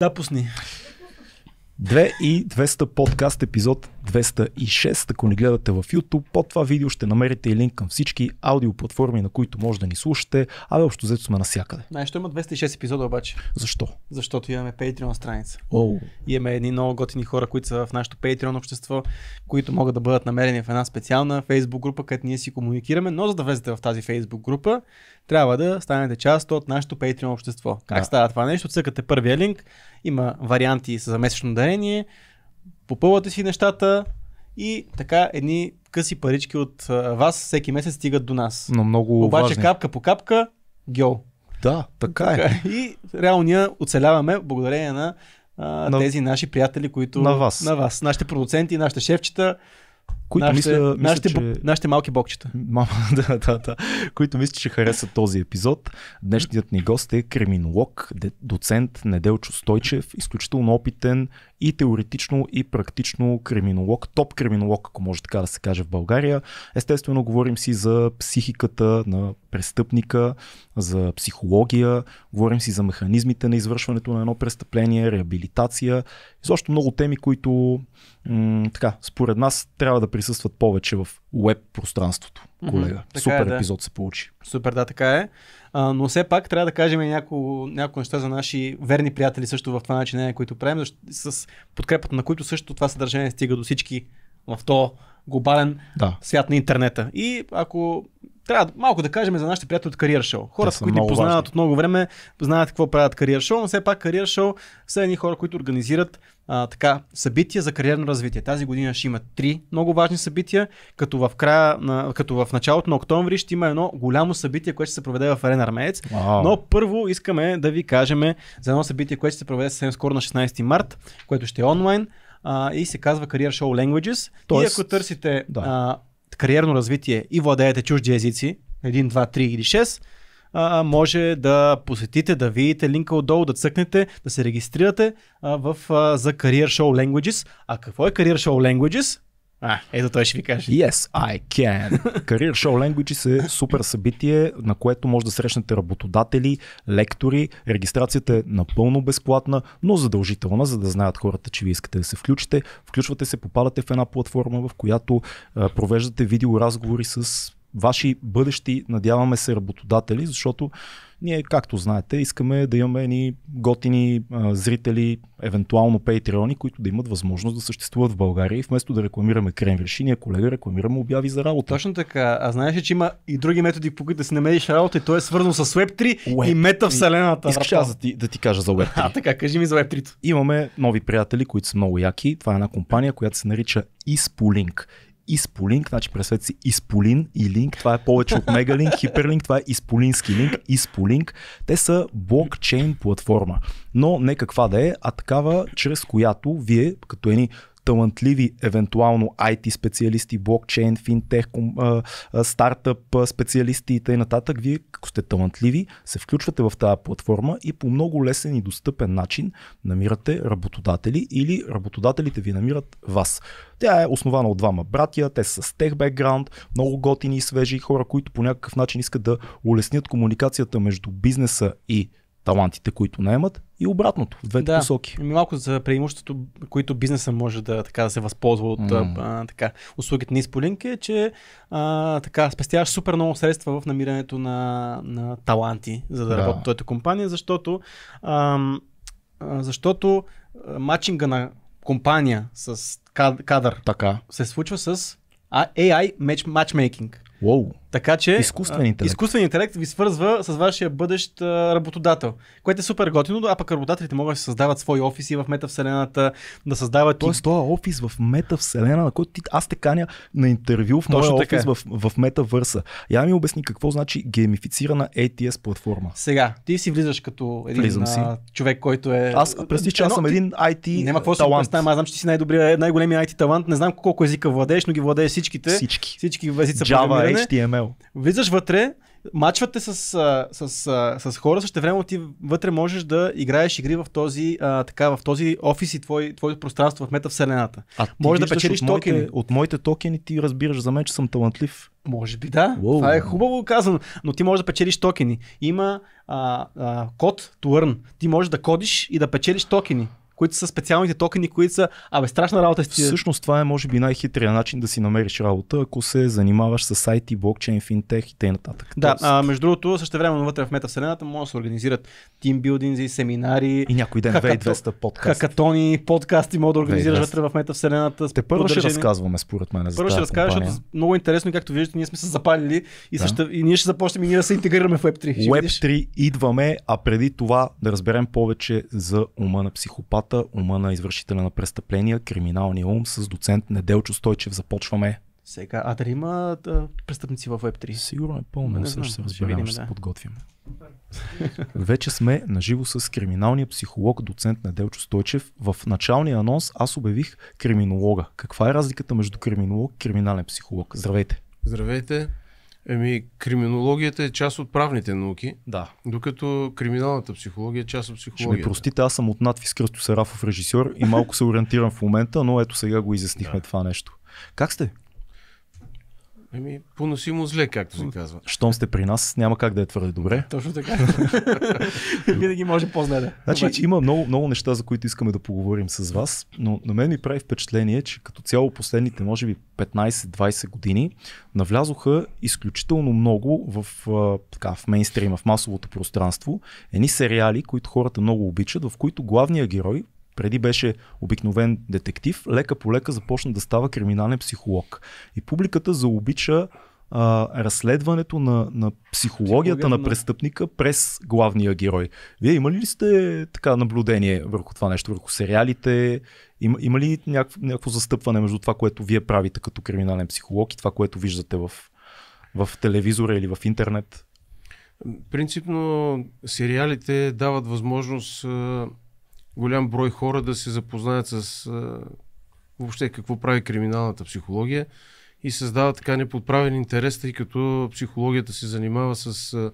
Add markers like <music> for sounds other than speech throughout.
Да, пусни и 200 подкаст епизод 206. Ако не гледате в YouTube, под това видео ще намерите и линк към всички аудиоплатформи, на които може да ни слушате. Абе, общо взето сме навсякъде. Нещо има 206 епизода обаче. Защо? Защото имаме Patreon страница. Oh. И имаме едни много готини хора, които са в нашото Patreon общество, които могат да бъдат намерени в една специална Facebook група, където ние си комуникираме. Но за да влезете в тази Facebook група, трябва да станете част от нашето Patreon общество. Как да. става това нещо? Цъкате първия линк има варианти за месечно дарение. Попълвате си нещата и така едни къси парички от вас всеки месец стигат до нас. Но много Обаче важни. капка по капка, гьол. Да, е. така е. И реално ние оцеляваме благодарение на, а, на тези наши приятели, които... На вас. На вас, нашите продуценти, нашите шефчета които нашите, мисля, мисля нашите, че... нашите малки бокчета. Мама, <laughs> да, да, да. Които мисля, че харесат този епизод. Днешният ни гост е криминолог, доцент Неделчо Стойчев, изключително опитен и теоретично, и практично криминолог, топ криминолог, ако може така да се каже в България. Естествено, говорим си за психиката на престъпника, за психология, говорим си за механизмите на извършването на едно престъпление, реабилитация. Изобщо много теми, които м- така, според нас трябва да присъстват повече в веб пространството, колега. Mm-hmm, Супер е, да. епизод се получи. Супер, да, така е. А, но все пак трябва да кажем няколко, няко неща за наши верни приятели също в това начинение, които правим, защото с подкрепата на които също това съдържание стига до всички в то глобален да. свят на интернета. И ако трябва малко да кажем за нашите приятели от Кариер Шоу. Хора, Те които ни познават важни. от много време, знаят какво правят Career Show, но все пак Кариер Шоу са едни хора, които организират а, така, събития за кариерно развитие. Тази година ще има три много важни събития, като в, края на, като в началото на октомври ще има едно голямо събитие, което ще се проведе в Арена Армеец. Wow. Но първо искаме да ви кажем за едно събитие, което ще се проведе съвсем скоро на 16 март, което ще е онлайн Uh, и се казва Career Show Languages. Тоест, и ако търсите да кариерно развитие и владеете чужди езици, 1, 2, 3 или 6, а, може да посетите, да видите линка отдолу, да цъкнете, да се регистрирате а, в, а, за Career Show Languages. А какво е Career Show Languages? А, ето той ще ви каже. Yes, I can. <laughs> Career Show Languages е супер събитие, на което може да срещнете работодатели, лектори. Регистрацията е напълно безплатна, но задължителна, за да знаят хората, че ви искате да се включите. Включвате се, попадате в една платформа, в която провеждате видеоразговори с ваши бъдещи, надяваме се, работодатели, защото ние, както знаете, искаме да имаме едни готини а, зрители, евентуално пейтриони, които да имат възможност да съществуват в България и вместо да рекламираме кренвирши, ние колега рекламираме обяви за работа. Точно така. А знаеш, че има и други методи, по които да си намериш работа и то е свързано с Web3 Web... и вселената. Искаш аз да ти, да ти кажа за Web3. <laughs> А, така, кажи ми за Web3. Имаме нови приятели, които са много яки. Това е една компания, която се нарича Ispolink. Исполинк, значи представете си Исполин и линк, това е повече от Мегалинк, <laughs> Хиперлинк, това е Исполински линк, Исполинк. Те са блокчейн платформа, но не каква да е, а такава, чрез която вие, като едни талантливи, евентуално IT специалисти, блокчейн, финтех, стартъп специалисти и т.н. Вие, ако сте талантливи, се включвате в тази платформа и по много лесен и достъпен начин намирате работодатели или работодателите ви намират вас. Тя е основана от двама братия, те са с тех бекграунд, много готини и свежи хора, които по някакъв начин искат да улеснят комуникацията между бизнеса и талантите, които наемат и обратното, в двете да. посоки. Ами малко за преимуществото, които бизнеса може да, така, да се възползва от mm. а, така, услугите на Исполинк е, че а, така, спестяваш супер много средства в намирането на, на таланти, за да, да. работи твоята компания, защото, а, защото матчинга на компания с кадър така. се случва с AI matchmaking. Wow. Така че изкуствен интелект. изкуствен интелект ви свързва с вашия бъдещ работодател, което е супер готино, а пък работодателите могат да създават свои офиси в метавселената, да създават... Тоест, и... този е офис в метавселена, на който ти... аз те каня на интервю в моя офис в, в метавърса. Я ми обясни какво значи геймифицирана ATS платформа. Сега, ти си влизаш като един си. човек, който е... Аз прести, че аз съм един IT Няма какво талант. Се аз знам, че ти си най-добрия, най-големия IT талант. Не знам колко езика владееш, но ги владееш всичките. Всички. Всички езици Java, HTML, камел. Влизаш вътре, мачвате с, с, с, с хора, също време ти вътре можеш да играеш игри в този, а, така, в този офис и твой, твоето пространство в метавселената. А Може да печелиш от моите, токени. От моите токени ти разбираш за мен, че съм талантлив. Може би да. Уоу. Това е хубаво казано, но ти можеш да печелиш токени. Има а, а, код to earn. Ти можеш да кодиш и да печелиш токени които са специалните токени, които са. Абе, страшна работа си. Всъщност това е, може би, най-хитрият начин да си намериш работа, ако се занимаваш с IT, блокчейн, финтех и т.н. Да, а, между другото, също време вътре в метавселената може да се организират тимбилдинзи, семинари. И някой ден хакато... 2200 подкасти. Хакатони, подкасти може да организираш вътре в метавселената. Те първо ще разказваме, според мен. За първо ще разкажа, защото много интересно, както виждате, ние сме се запалили и, да. също, и ние ще започнем и ние да се интегрираме в Web3. Web3 идваме, а преди това да разберем повече за ума на психопат главата, ума на извършителя на престъпления, криминалния ум с доцент Неделчо Стойчев. Започваме. Сега, а дали има да, престъпници в Web3? Сигурно е пълно, не, ще се разберем, ще, се да. подготвим. Вече сме наживо с криминалния психолог, доцент Неделчо Стойчев. В началния анонс аз обявих криминолога. Каква е разликата между криминолог и криминален психолог? Здравейте! Здравейте! Еми, криминологията е част от правните науки, да. докато криминалната психология е част от психологията. Ще ми простите, аз съм от надвис Кръсто Сарафов режисьор и малко се ориентирам в момента, но ето сега го изяснихме да. това нещо. Как сте? Еми, поносимо зле, както се казва. Щом сте при нас, няма как да е твърде добре. Точно така. <laughs> Винаги може по-зле да. Значи, Обаче... има много, много неща, за които искаме да поговорим с вас, но на мен ми прави впечатление, че като цяло последните, може би 15-20 години, навлязоха изключително много в, така, в мейнстрима, в масовото пространство, едни сериали, които хората много обичат, в които главният герой преди беше обикновен детектив, лека по лека започна да става криминален психолог. И публиката заобича а, разследването на, на психологията на престъпника през главния герой. Вие имали ли сте така наблюдение върху това нещо, върху сериалите? Има, има ли някакво, някакво застъпване между това, което вие правите като криминален психолог и това, което виждате в, в телевизора или в интернет? Принципно сериалите дават възможност голям брой хора да се запознаят с а, въобще какво прави криминалната психология и създава така неподправен интерес, тъй като психологията се занимава с а,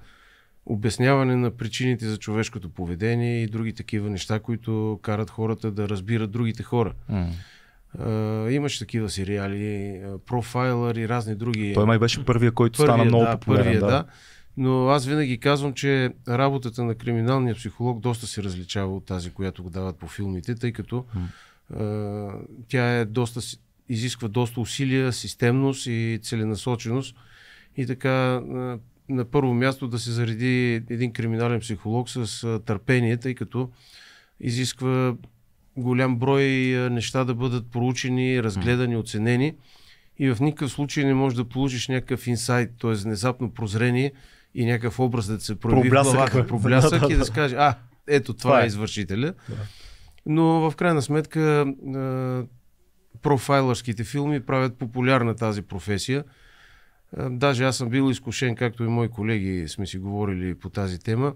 обясняване на причините за човешкото поведение и други такива неща, които карат хората да разбират другите хора. Mm. Uh, имаше такива сериали, профайлър и разни други. Той май беше първия, който първия, стана много да, популярен. Първия, да. да. Но аз винаги казвам, че работата на криминалния психолог доста се различава от тази, която го дават по филмите, тъй като е, тя е доста, изисква доста усилия, системност и целенасоченост. И така, е, на първо място да се зареди един криминален психолог с е, търпение, тъй като изисква голям брой неща да бъдат проучени, разгледани, оценени. И в никакъв случай не можеш да получиш някакъв инсайт, т.е. внезапно прозрение, и някакъв образ да се прояви проблясък. в главата, проблясък <laughs> да, да, и да се каже, а, ето това, това е, е извършителя. Да. Но в крайна сметка профайлърските филми правят популярна тази професия. Даже аз съм бил изкушен, както и мои колеги сме си говорили по тази тема,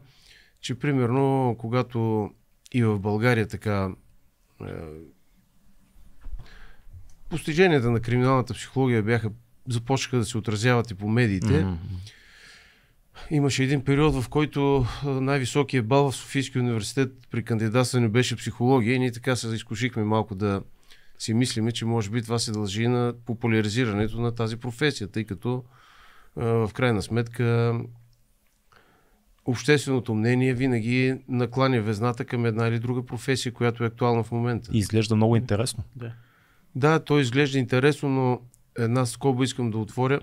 че примерно когато и в България така постиженията на криминалната психология бяха започнаха да се отразяват и по медиите, mm-hmm. Имаше един период, в който най-високият бал в Софийския университет при кандидатстване беше психология и ние така се изкушихме малко да си мислиме, че може би това се дължи на популяризирането на тази професия, тъй като в крайна сметка общественото мнение винаги накланя везната към една или друга професия, която е актуална в момента. И изглежда много интересно. Да, да то изглежда интересно, но една скоба искам да отворя.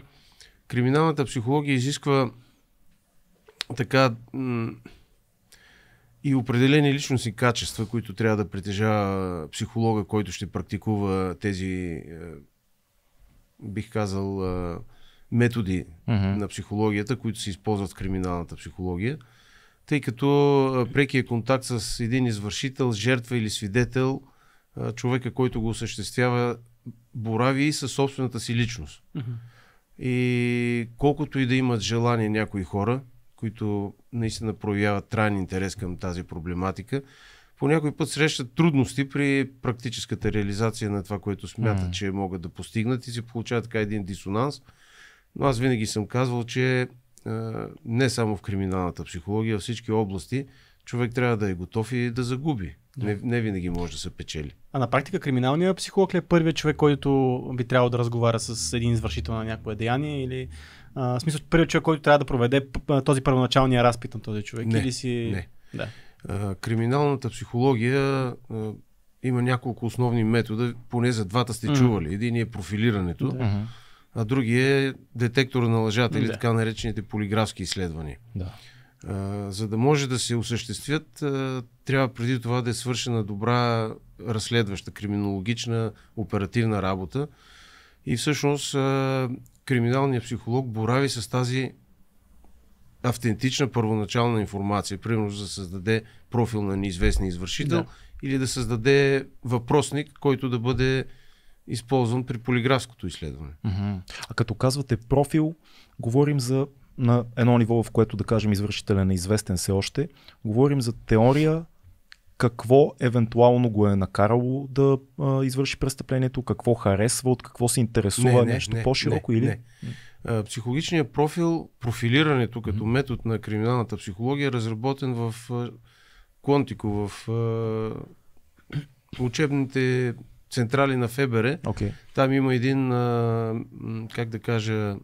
Криминалната психология изисква така и определени личностни качества, които трябва да притежава психолога, който ще практикува тези, е, бих казал, е, методи mm-hmm. на психологията, които се използват в криминалната психология. Тъй като е, прекият контакт с един извършител, жертва или свидетел, човека, който го осъществява, борави и със собствената си личност. Mm-hmm. И колкото и да имат желание някои хора, които наистина проявяват траен интерес към тази проблематика, по някой път срещат трудности при практическата реализация на това, което смятат, mm. че могат да постигнат и се получава така един дисонанс. Но аз винаги съм казвал, че не само в криминалната психология, а всички области човек трябва да е готов и да загуби. Да. Не, не винаги може да се печели. А на практика криминалният психолог ли е първият човек, който би трябвало да разговаря с един извършител на някое деяние или а, в смисъл, първият човек, който трябва да проведе този първоначалния разпит на този човек. Не, Или си... не. Да. А, криминалната психология а, има няколко основни метода, поне за двата сте mm. чували. Един е профилирането, да. а другия е детектора на лъжата или да. така наречените полиграфски изследвания. Да. А, за да може да се осъществят, а, трябва преди това да е свършена добра разследваща, криминологична, оперативна работа. И всъщност а, криминалният психолог борави с тази автентична първоначална информация, примерно за да създаде профил на неизвестен извършител да. или да създаде въпросник, който да бъде използван при полиграфското изследване. Uh-huh. А като казвате профил, говорим за на едно ниво, в което да кажем извършителя е неизвестен все още, говорим за теория, какво евентуално го е накарало да а, извърши престъплението, какво харесва, от какво се интересува, не, не, нещо не, по-широко не, или... Не. психологичният профил, профилирането като mm-hmm. метод на криминалната психология е разработен в Клонтико, в учебните централи на Фебере. Okay. Там има един, как да кажа,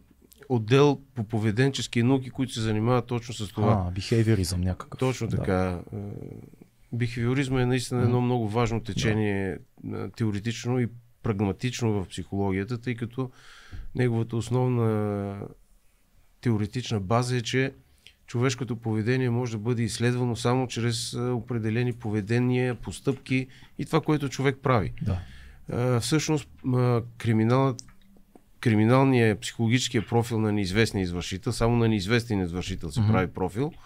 отдел по поведенчески науки, които се занимават точно с това. А, бихевиоризъм някакъв. Точно така. Да. Бихевиоризма е наистина едно много важно течение да. теоретично и прагматично в психологията, тъй като неговата основна теоретична база е, че човешкото поведение може да бъде изследвано само чрез определени поведения, постъпки и това, което човек прави. Да. всъщност, криминалът, криминалният психологическия профил на неизвестния извършител, само на неизвестен извършител се mm-hmm. прави профил –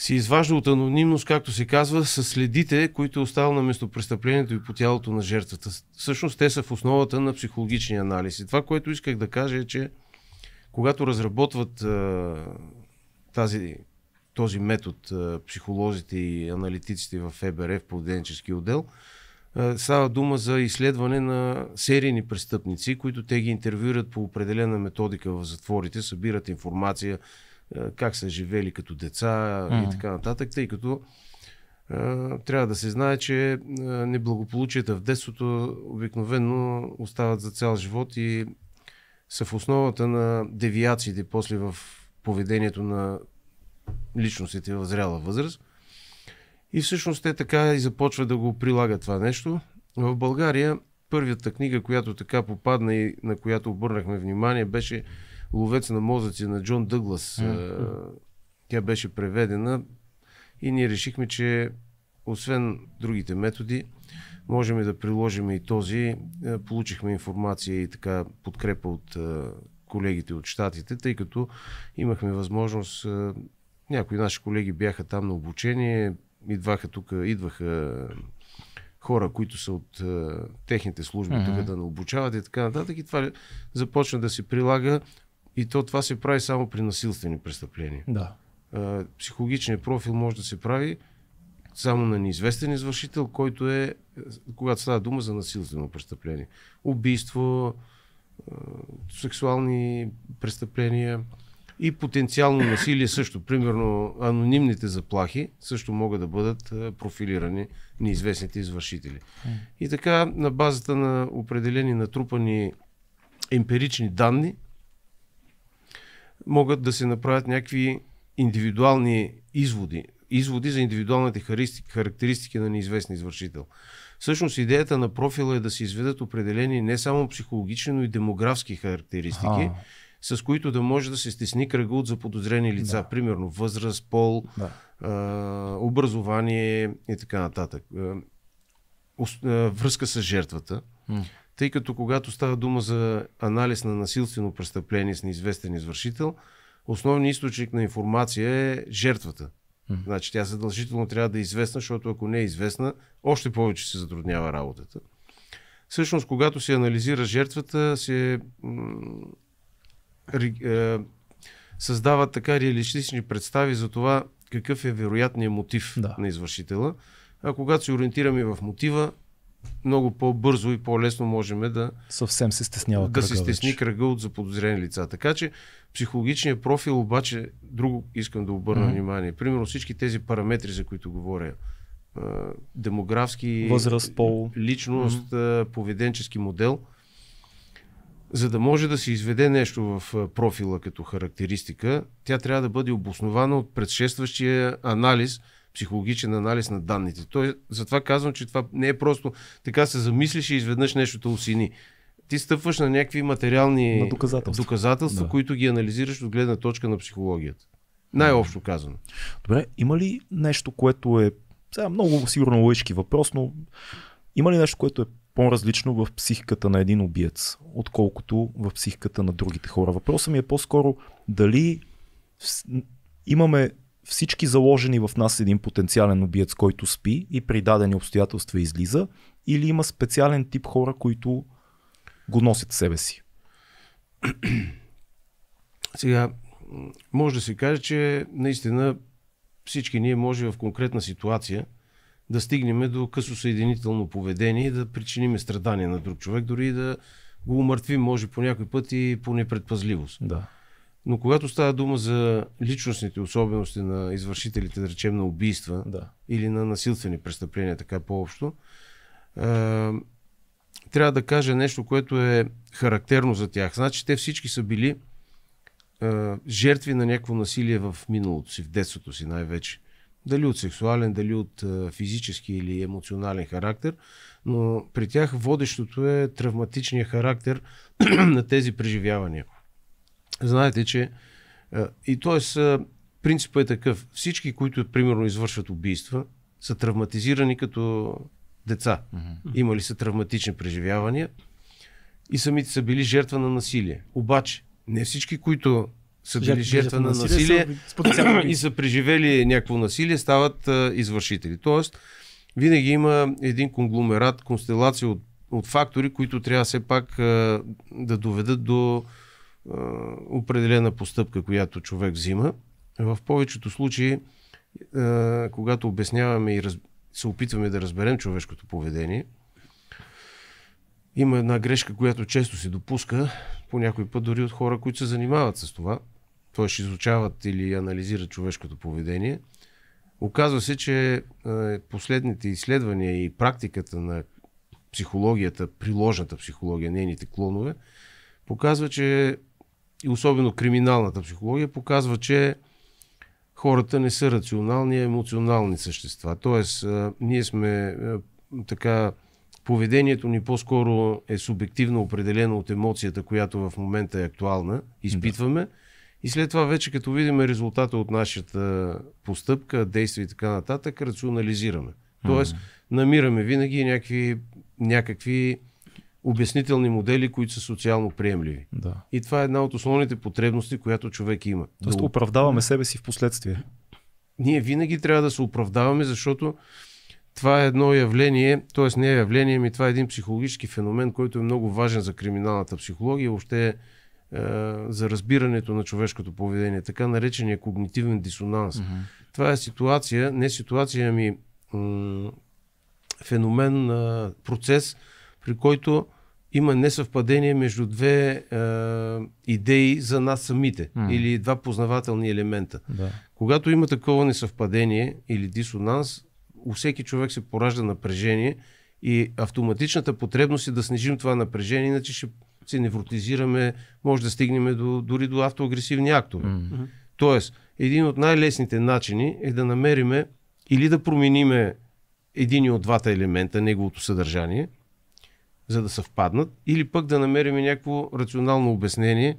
си изважда от анонимност, както се казва, с следите, които е оставил на местопрестъплението и по тялото на жертвата. Всъщност те са в основата на психологичния анализи. това, което исках да кажа е, че когато разработват а, тази, този метод а, психолозите и аналитиците в ФБР, в поведенчески отдел, а, става дума за изследване на серийни престъпници, които те ги интервюират по определена методика в затворите, събират информация, как са живели като деца mm-hmm. и така нататък, тъй като трябва да се знае, че неблагополучията в детството обикновено остават за цял живот и са в основата на девиациите после в поведението на личностите в зряла възраст. И всъщност те така и започват да го прилагат това нещо. В България първата книга, която така попадна и на която обърнахме внимание, беше ловец на мозъци на Джон Дъглас. Mm-hmm. Тя беше преведена и ние решихме, че освен другите методи, можем да приложим и този. Е, получихме информация и така подкрепа от е, колегите от щатите, тъй като имахме възможност, някои наши колеги бяха там на обучение, идваха тук, идваха хора, които са от техните служби mm-hmm. тук да не обучават и така нататък. И това започна да се прилага и то това се прави само при насилствени престъпления. Да. психологичният профил може да се прави само на неизвестен извършител, който е, когато става дума за насилствено престъпление. Убийство, сексуални престъпления и потенциално насилие също. Примерно анонимните заплахи също могат да бъдат профилирани неизвестните извършители. И така на базата на определени натрупани емпирични данни, могат да се направят някакви индивидуални изводи. Изводи за индивидуалните характеристики на неизвестен извършител. Всъщност идеята на профила е да се изведат определени не само психологични, но и демографски характеристики, а. с които да може да се стесни кръга от заподозрени лица. Да. Примерно възраст, пол, да. а, образование и така нататък. А, е, е, връзка с жертвата. М тъй като когато става дума за анализ на насилствено престъпление с неизвестен извършител, основният източник на информация е жертвата. Mm-hmm. Значи тя задължително трябва да е известна, защото ако не е известна, още повече се затруднява работата. Всъщност, когато се анализира жертвата, се м- е, създават така реалистични представи за това какъв е вероятният мотив да. на извършителя. А когато се ориентираме в мотива, много по-бързо и по-лесно можем да. Съвсем се стеснява. Да кръга се стесни вече. кръга от заподозрени лица. Така че психологичният профил обаче, друго искам да обърна mm-hmm. внимание. Примерно всички тези параметри, за които говоря. Демографски, възраст, пол, личност, mm-hmm. поведенчески модел. За да може да се изведе нещо в профила като характеристика, тя трябва да бъде обоснована от предшестващия анализ, психологичен анализ на данните. Той, затова казвам, че това не е просто така се замислиш и изведнъж нещо те Ти стъпваш на някакви материални на доказателства, доказателства да. които ги анализираш от гледна точка на психологията. Най-общо казано. Добре, има ли нещо, което е сега много сигурно лъжки въпрос, но има ли нещо, което е по-различно в психиката на един убиец, отколкото в психиката на другите хора? Въпросът ми е по-скоро дали имаме всички заложени в нас един потенциален обиец, който спи и при дадени обстоятелства излиза, или има специален тип хора, които го носят в себе си? <clears throat> Сега, може да се каже, че наистина всички ние може в конкретна ситуация да стигнем до късо съединително поведение и да причиним страдания на друг човек, дори и да го умъртвим, може по някой път и по непредпазливост. Да. Но когато става дума за личностните особености на извършителите, да речем, на убийства да. или на насилствени престъпления, така по-общо, е, трябва да кажа нещо, което е характерно за тях. Значи, те всички са били е, жертви на някакво насилие в миналото си, в детството си най-вече. Дали от сексуален, дали от е, физически или емоционален характер, но при тях водещото е травматичният характер <clears throat> на тези преживявания знаете, че и т.е. принципът е такъв. Всички, които примерно извършват убийства, са травматизирани като деца. Имали са травматични преживявания и самите са били жертва на насилие. Обаче, не всички, които са били жертва, жертва на насилие, насилие <clears throat> и са преживели някакво насилие, стават а, извършители. Тоест, винаги има един конгломерат, констелация от, от фактори, които трябва все пак а, да доведат до определена постъпка, която човек взима. В повечето случаи, когато обясняваме и се опитваме да разберем човешкото поведение, има една грешка, която често се допуска, по някой път дори от хора, които се занимават с това, т.е. изучават или анализират човешкото поведение. Оказва се, че последните изследвания и практиката на психологията, приложната психология, нейните клонове, показва, че и особено криминалната психология показва, че хората не са рационални, а емоционални същества. Тоест, ние сме така. Поведението ни по-скоро е субективно определено от емоцията, която в момента е актуална, изпитваме. И след това вече като видим резултата от нашата постъпка, действие и така нататък, рационализираме. Тоест, намираме винаги някакви, някакви обяснителни модели, които са социално приемливи. Да. И това е една от основните потребности, която човек има. Тоест да оправдаваме себе си в последствие. Ние винаги трябва да се оправдаваме, защото това е едно явление, т.е. не е явление, ми това е един психологически феномен, който е много важен за криминалната психология, въобще е, за разбирането на човешкото поведение, така наречения когнитивен дисонанс. Mm-hmm. Това е ситуация, не ситуация, ами м- феномен, а, процес, при който има несъвпадение между две е, идеи за нас самите mm. или два познавателни елемента. Да. Когато има такова несъвпадение или дисонанс, у всеки човек се поражда напрежение и автоматичната потребност е да снижим това напрежение, иначе ще се невротизираме, може да стигнем до, дори до автоагресивни актове. Mm. Тоест, един от най-лесните начини е да намериме или да промениме един от двата елемента, неговото съдържание – за да съвпаднат, или пък да намерим някакво рационално обяснение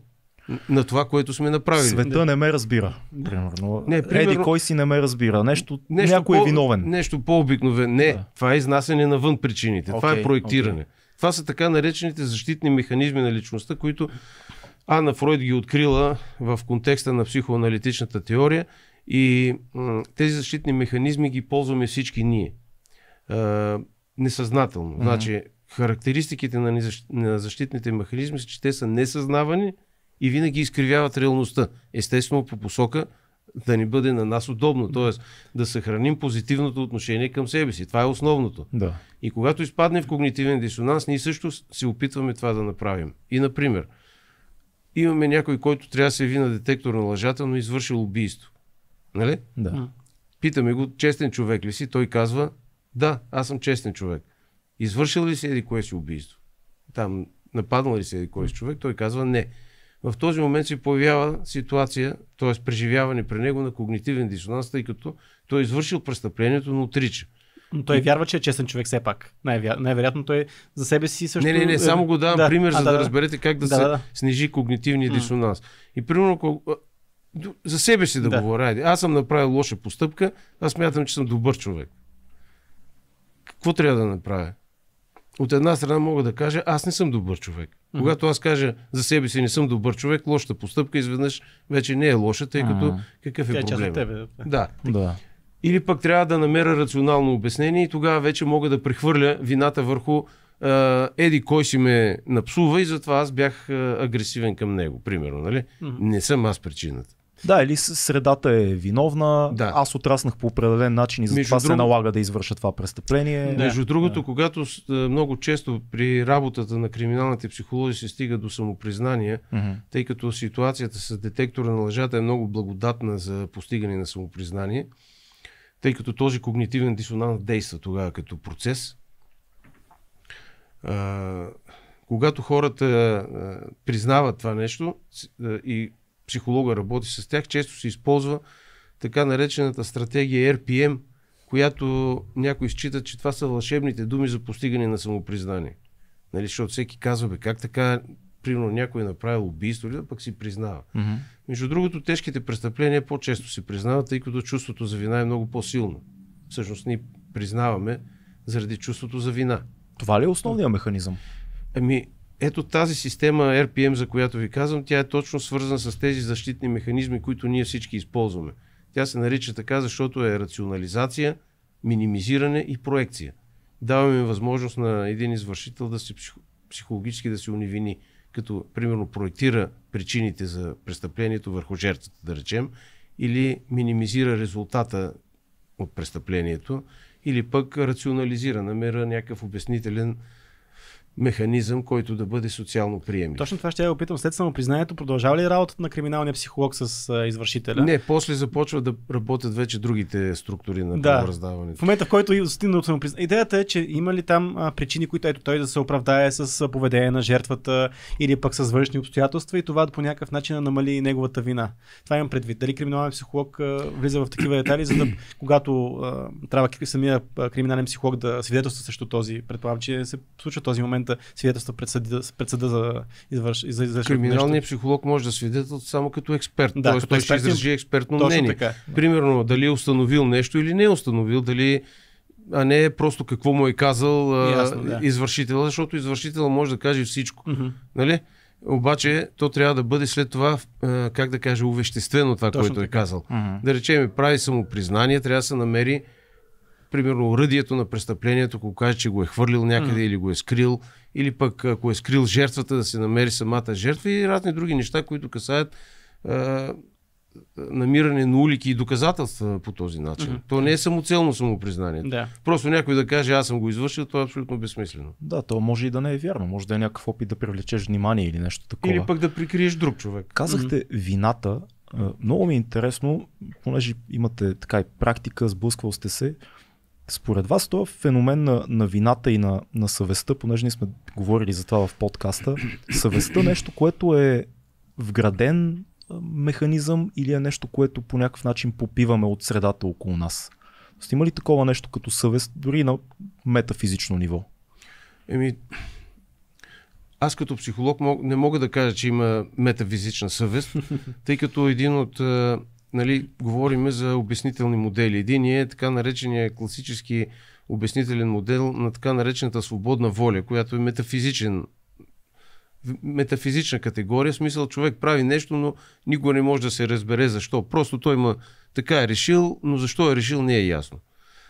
на това, което сме направили. Света не ме разбира. Примерно. Не, примерно... Еди, кой си не ме разбира? Нещо, нещо някой е по, е виновен. Нещо по-обикновено. Не, да. това е изнасяне навън причините. Okay, това е проектиране. Okay. Това са така наречените защитни механизми на личността, които Анна Фройд ги открила в контекста на психоаналитичната теория и м- тези защитни механизми ги ползваме всички ние. А, несъзнателно. Mm-hmm. Значи, характеристиките на защитните механизми са, че те са несъзнавани и винаги изкривяват реалността. Естествено по посока да ни бъде на нас удобно, т.е. да съхраним позитивното отношение към себе си. Това е основното. Да. И когато изпадне в когнитивен дисонанс, ние също се опитваме това да направим. И, например, имаме някой, който трябва да се яви на детектор на лъжата, но е извършил убийство. Нали? Да. Питаме го, честен човек ли си? Той казва, да, аз съм честен човек извършил ли си еди кое си убийство, там нападнал ли си еди кое си човек, той казва не. В този момент се появява ситуация, т.е. преживяване при него на когнитивен дисонанс, тъй като той е извършил престъплението, но отрича. Но той и... вярва, че е честен човек все пак. най вероятно той за себе си също... Не, не, не, само го давам да. пример, а, за да, да, да разберете как да, да се да. снижи когнитивния дисонанс. И примерно, за себе си да, да. говоря, аз съм направил лоша постъпка, аз смятам, че съм добър човек. Какво трябва да направя? от една страна мога да кажа, аз не съм добър човек. Mm-hmm. Когато аз кажа за себе си не съм добър човек, лошата постъпка изведнъж вече не е лоша, тъй като mm-hmm. какъв е, е проблемът. Тебе. Да. да. Или пък трябва да намеря рационално обяснение и тогава вече мога да прехвърля вината върху е, еди кой си ме напсува и затова аз бях агресивен към него, примерно. Нали? Mm-hmm. Не съм аз причината. Да, или средата е виновна, да. аз отраснах по определен начин и затова Между се друг... налага да извърша това престъпление. Да. Между другото, да. когато е, много често при работата на криминалните психолози се стига до самопризнания, mm-hmm. тъй като ситуацията с детектора на лъжата е много благодатна за постигане на самопризнание, тъй като този когнитивен дисонанс действа тогава като процес. А, когато хората а, признават това нещо а, е, и психолога работи с тях, често се използва така наречената стратегия RPM, която някои считат, че това са вълшебните думи за постигане на самопризнание. Нали, защото всеки казва, бе, как така, примерно някой е направил убийство, или да пък си признава. Mm-hmm. Между другото, тежките престъпления по-често се признават, тъй като чувството за вина е много по-силно. Всъщност ни признаваме заради чувството за вина. Това ли е основният механизъм? Ами, ето тази система RPM, за която ви казвам, тя е точно свързана с тези защитни механизми, които ние всички използваме. Тя се нарича така, защото е рационализация, минимизиране и проекция. Даваме възможност на един извършител да се психологически да се унивини, като примерно проектира причините за престъплението върху жертвата, да речем, или минимизира резултата от престъплението, или пък рационализира, намира някакъв обяснителен механизъм, който да бъде социално приемлив. Точно това ще я опитам. След самопризнанието продължава ли работата на криминалния психолог с а, извършителя? Не, после започва да работят вече другите структури на да. раздаването. В момента, в който стигна от самопризнанието. Идеята е, че има ли там а, причини, които ето той да се оправдае с поведение на жертвата или пък с външни обстоятелства и това да по някакъв начин намали неговата вина. Това имам предвид. Дали криминалният психолог а, влиза в такива детали, за да <clears throat> когато а, трябва самия криминален психолог да свидетелства срещу този, предполагам, че се случва този момент момента свидетелства пред съда, пред съда за извърш, за извърш, Криминалният нещо. психолог може да свидетелства само като експерт. Да, Тоест, той експерт, ще изрази експертно точно мнение. Така. Примерно, дали е установил нещо или не е установил, дали а не е просто какво му е казал Ясно, да. извършителя, защото извършителя може да каже всичко. Mm-hmm. Нали? Обаче, то трябва да бъде след това, как да кажа, увеществено това, Точно което е така. е казал. Mm-hmm. Да речем, прави самопризнание, трябва да се намери примерно, оръдието на престъплението, ако каже, че го е хвърлил някъде mm. или го е скрил, или пък ако е скрил жертвата, да се намери самата жертва и разни други неща, които касаят а, намиране на улики и доказателства по този начин. Mm-hmm. То не е самоцелно самопризнание. Да. Просто някой да каже, аз съм го извършил, то е абсолютно безсмислено. Да, то може и да не е вярно. Може да е някакъв опит да привлечеш внимание или нещо такова. Или пък да прикриеш друг човек. Казахте mm-hmm. вината. Е, много ми е интересно, понеже имате така и практика, сблъсквал сте се. Според вас този е феномен на, на вината и на, на съвестта, понеже ние сме говорили за това в подкаста, съвестта е нещо, което е вграден механизъм или е нещо, което по някакъв начин попиваме от средата около нас? Тоест, има ли такова нещо като съвест, дори на метафизично ниво? Еми, аз като психолог не мога да кажа, че има метафизична съвест, <laughs> тъй като един от нали, говорим за обяснителни модели. Един е така наречения класически обяснителен модел на така наречената свободна воля, която е метафизичен метафизична категория, в смисъл човек прави нещо, но никога не може да се разбере защо. Просто той има така е решил, но защо е решил не е ясно.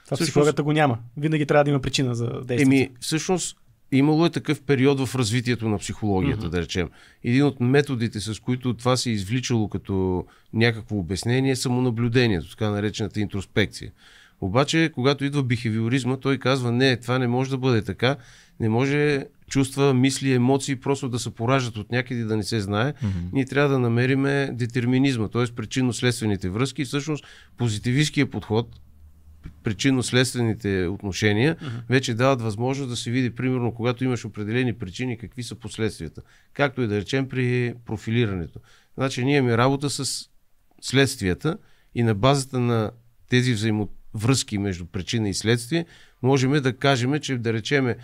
Това всъщност... психологата го няма. Винаги трябва да има причина за действието. Еми, всъщност Имало е такъв период в развитието на психологията, mm-hmm. да речем. Един от методите, с които това се е извличало като някакво обяснение, е самонаблюдението, така наречената интроспекция. Обаче, когато идва бихевиоризма, той казва, не, това не може да бъде така, не може чувства, мисли, емоции просто да се пораждат от някъде да не се знае. Mm-hmm. Ние трябва да намериме детерминизма, т.е. причинно-следствените връзки. Всъщност, позитивистския подход, причинно-следствените отношения, uh-huh. вече дават възможност да се види, примерно, когато имаш определени причини, какви са последствията. Както и да речем при профилирането. Значи ние имаме работа с следствията и на базата на тези взаимовръзки между причина и следствие, можем да кажем, че да речем,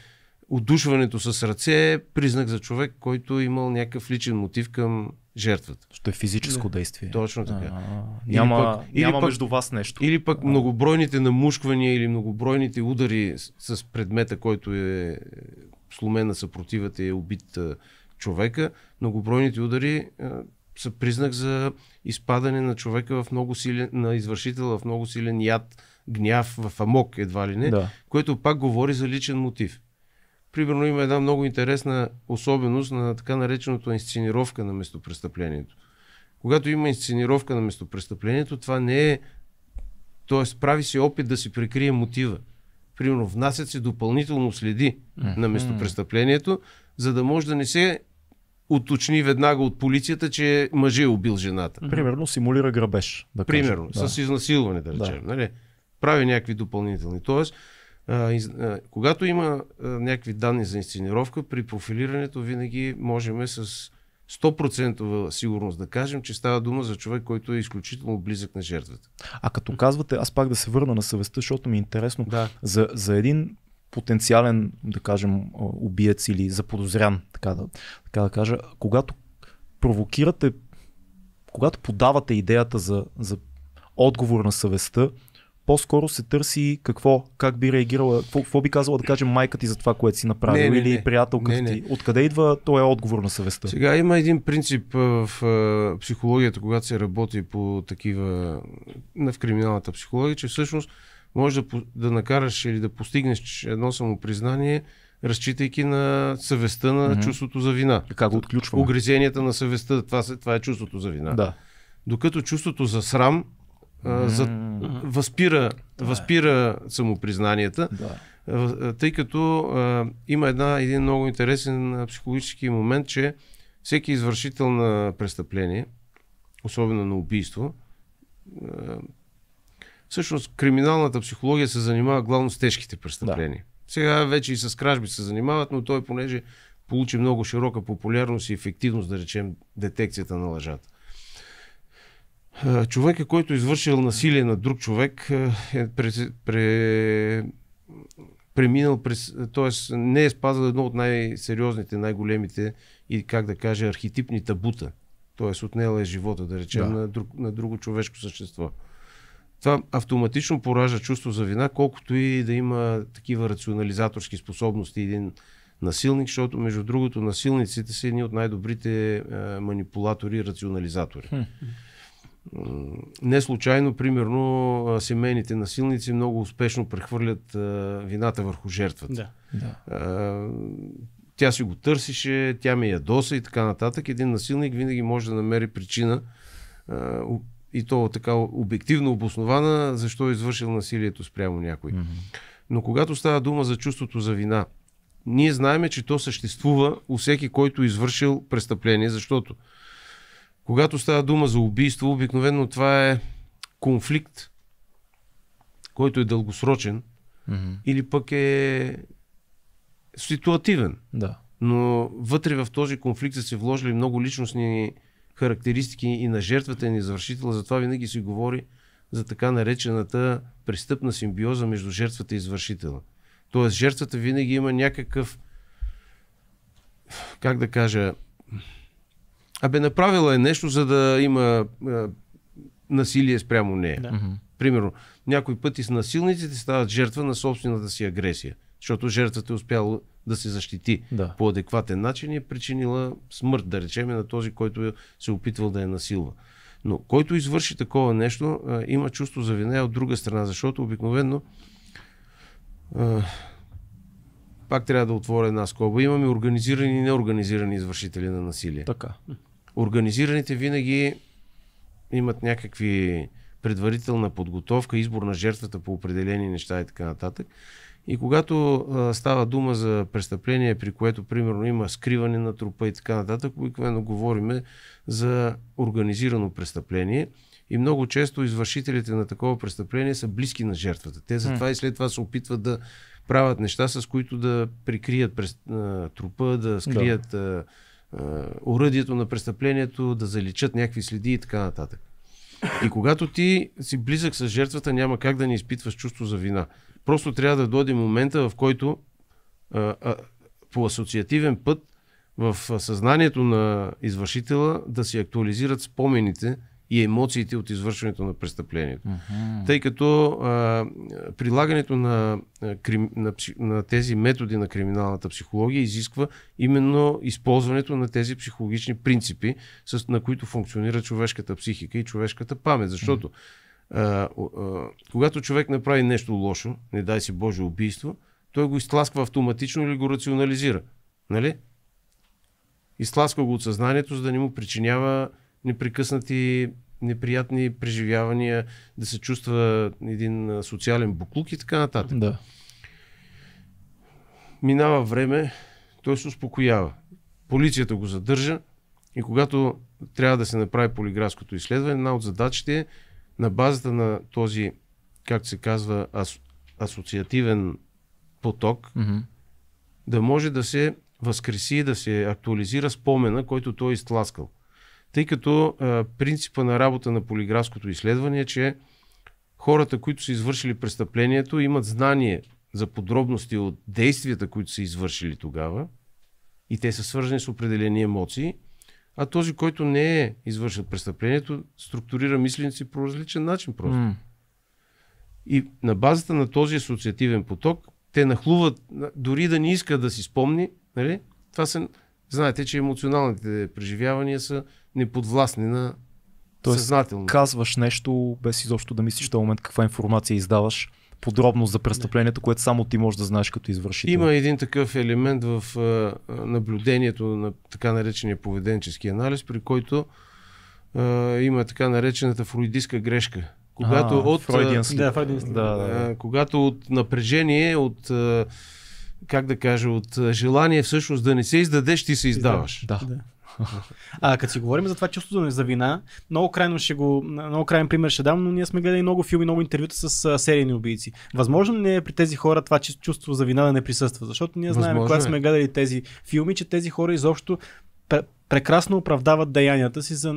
отдушването с ръце е признак за човек, който е имал някакъв личен мотив към жертвата. Що е физическо действие. Точно така. А, или няма, пък, няма пък, между вас нещо. Или пък а. многобройните намушквания или многобройните удари с, с предмета, който е сломена съпротивата и е убит човека, многобройните удари а, са признак за изпадане на човека в много силен, на извършител в много силен яд, гняв, в амок едва ли не, да. което пак говори за личен мотив. Примерно има една много интересна особеност на така нареченото инсценировка на местопрестъплението. Когато има инсценировка на местопрестъплението, това не е... Тоест, прави се опит да си прикрие мотива. Примерно, внасят се допълнително следи на местопрестъплението, за да може да не се уточни веднага от полицията, че мъже е убил жената. Примерно симулира грабеж. Да Примерно, да. с изнасилване, да речем. Да. Нали? Прави някакви допълнителни. Тоест, а, из, а, когато има а, някакви данни за инсценировка, при профилирането винаги можем с 100% сигурност да кажем, че става дума за човек, който е изключително близък на жертвата. А като казвате, аз пак да се върна на съвестта, защото ми е интересно, да. за, за един потенциален, да кажем, убиец или заподозрян, така да, така да кажа, когато провокирате, когато подавате идеята за, за отговор на съвестта, по-скоро се търси какво, как би реагирала, какво, какво би казала да каже майка ти за това, което си направил не, не, или не, приятелката не, не. ти. Откъде идва този е отговор на съвестта? Сега има един принцип в психологията, когато се работи по такива, в криминалната психология, че всъщност може да, да накараш или да постигнеш едно самопризнание, разчитайки на съвестта на mm-hmm. чувството за вина. Как го отключваме? Огризенията на съвестта, това, това е чувството за вина. Да. Докато чувството за срам за, възпира, възпира самопризнанията. Да тъй като а, има една, един много интересен психологически момент, че всеки извършител на престъпление, особено на убийство, а, всъщност криминалната психология се занимава главно с тежките престъпления. Да. Сега вече и с кражби се занимават, но той понеже получи много широка популярност и ефективност, да речем, детекцията на лъжата. Е, човека, е, който е извършил насилие на друг човек, е пре, пре, преминал през, т.е. не е спазал едно от най-сериозните, най-големите и, как да кажа, архетипни табута. Т.е. отнела е живота, да речем, да. На, друг, на друго човешко същество. Това автоматично поража чувство за вина, колкото и да има такива рационализаторски способности един насилник, защото между другото насилниците са едни от най-добрите е, манипулатори и рационализатори. Хм. Не случайно, примерно, семейните насилници много успешно прехвърлят вината върху жертвата. Да. да. Тя си го търсише, тя ме ядоса и така нататък. Един насилник винаги може да намери причина и то така обективно обоснована, защо е извършил насилието спрямо някой. Mm-hmm. Но когато става дума за чувството за вина, ние знаеме, че то съществува у всеки, който е извършил престъпление, защото когато става дума за убийство, обикновено това е конфликт, който е дългосрочен mm-hmm. или пък е ситуативен. Да. Но вътре в този конфликт са се вложили много личностни характеристики и на жертвата и на извършителя, затова винаги се говори за така наречената престъпна симбиоза между жертвата и извършителя. Тоест жертвата винаги има някакъв, как да кажа, Абе, направила е нещо, за да има а, насилие спрямо нея. Да. Примерно, някои пъти с насилниците стават жертва на собствената си агресия, защото жертвата е успяла да се защити да. по адекватен начин и е причинила смърт, да речем, на този, който се е опитвал да я насилва. Но който извърши такова нещо, а, има чувство за вина от друга страна, защото обикновено а, пак трябва да отворя една скоба. Имаме организирани и неорганизирани извършители на насилие. Така. Организираните винаги имат някакви предварителна подготовка, избор на жертвата по определени неща и така нататък. И когато а, става дума за престъпление, при което примерно има скриване на трупа и така нататък, обикновено говориме за организирано престъпление. И много често извършителите на такова престъпление са близки на жертвата. Те затова и след това се опитват да правят неща, с които да прикрият през, а, трупа, да скрият да. Е, оръдието на престъплението, да заличат някакви следи и така нататък. И когато ти си близък с жертвата, няма как да не изпитваш чувство за вина. Просто трябва да дойде момента, в който а, е, а, по асоциативен път в съзнанието на извършителя да си актуализират спомените и емоциите от извършването на престъплението. Uh-huh. Тъй като а, прилагането на, на, на тези методи на криминалната психология изисква именно използването на тези психологични принципи, с, на които функционира човешката психика и човешката памет. Защото uh-huh. а, а, когато човек направи нещо лошо, не дай си Боже убийство, той го изтласква автоматично или го рационализира. Нали? Изтласква го от съзнанието, за да не му причинява непрекъснати неприятни преживявания, да се чувства един социален буклук и така нататък. Да. Минава време, той се успокоява. Полицията го задържа и когато трябва да се направи полиграфското изследване, една от задачите е на базата на този, как се казва, ас, асоциативен поток, mm-hmm. да може да се възкреси, да се актуализира спомена, който той е изтласкал тъй като а, принципа на работа на полиграфското изследване е, че хората, които са извършили престъплението, имат знание за подробности от действията, които са извършили тогава и те са свързани с определени емоции, а този, който не е извършил престъплението, структурира мисленето си по различен начин просто. Mm. И на базата на този асоциативен поток, те нахлуват, дори да не иска да си спомни, нали? това са, знаете, че емоционалните преживявания са неподвластни на Тоест, съзнателно. казваш нещо без изобщо да мислиш в този момент каква информация издаваш подробно за престъплението, което само ти можеш да знаеш като извършител. Има един такъв елемент в наблюдението на така наречения поведенчески анализ, при който а, има така наречената фруидистка грешка. Когато а, от, да, да, да, да. Когато от напрежение, от как да кажа, от желание всъщност да не се издадеш, ти се издаваш. Да. да. <laughs> а като си говорим за това чувството за вина, много крайно ще го, много крайен пример ще дам, но ние сме гледали много филми, много интервюта с а, серийни убийци. Възможно ли е при тези хора това чувство за вина да не присъства? Защото ние знаем, когато е. сме гледали тези филми, че тези хора изобщо прекрасно оправдават деянията си за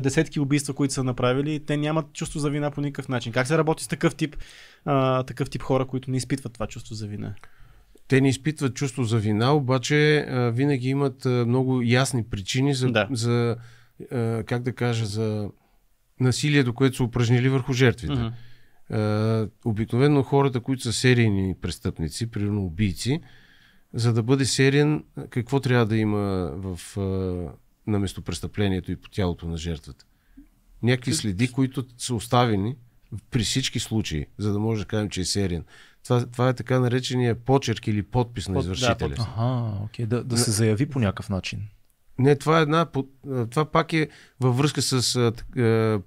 десетки убийства, които са направили, и те нямат чувство за вина по никакъв начин. Как се работи с такъв тип, а, такъв тип хора, които не изпитват това чувство за вина? те не изпитват чувство за вина, обаче а, винаги имат а, много ясни причини за, да. за а, как да кажа, за насилието, което са упражнили върху жертвите. Mm-hmm. А, обикновено хората, които са серийни престъпници, примерно убийци, за да бъде сериен, какво трябва да има в, а, на местопрестъплението и по тялото на жертвата? Някакви следи, които са оставени при всички случаи, за да може да кажем, че е сериен. Това, това е така наречения почерк или подпис на извършителя. Да, Ага, окей, да, да се заяви по някакъв начин. Не, това е една. Това пак е във връзка с а, а,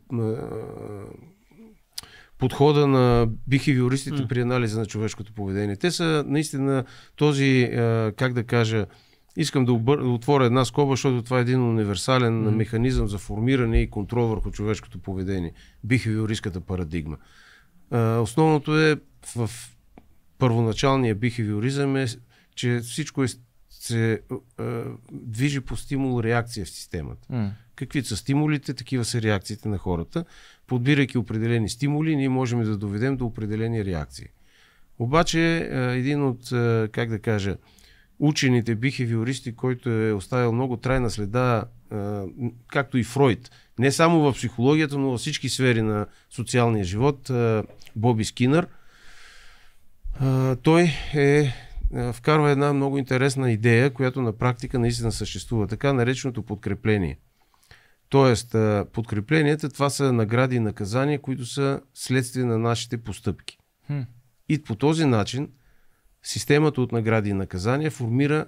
подхода на бихевиористите mm. при анализа на човешкото поведение. Те са наистина този, а, как да кажа, искам да обър... отворя една скоба, защото това е един универсален mm. механизъм за формиране и контрол върху човешкото поведение. Бихевиористката парадигма. А, основното е в Първоначалният бихевиоризъм е, че всичко е, се е, е, движи по стимул реакция в системата. Mm. Какви са стимулите, такива са реакциите на хората. Подбирайки определени стимули, ние можем да доведем до определени реакции. Обаче, е, един от, е, как да кажа, учените бихевиористи, който е оставил много трайна следа, както и Фройд, не само в психологията, но във всички сфери на социалния живот, Боби Скинър – а, той е вкарва една много интересна идея, която на практика наистина съществува. Така нареченото подкрепление. Тоест, подкрепленията това са награди и наказания, които са следствие на нашите постъпки. Хм. И по този начин системата от награди и наказания формира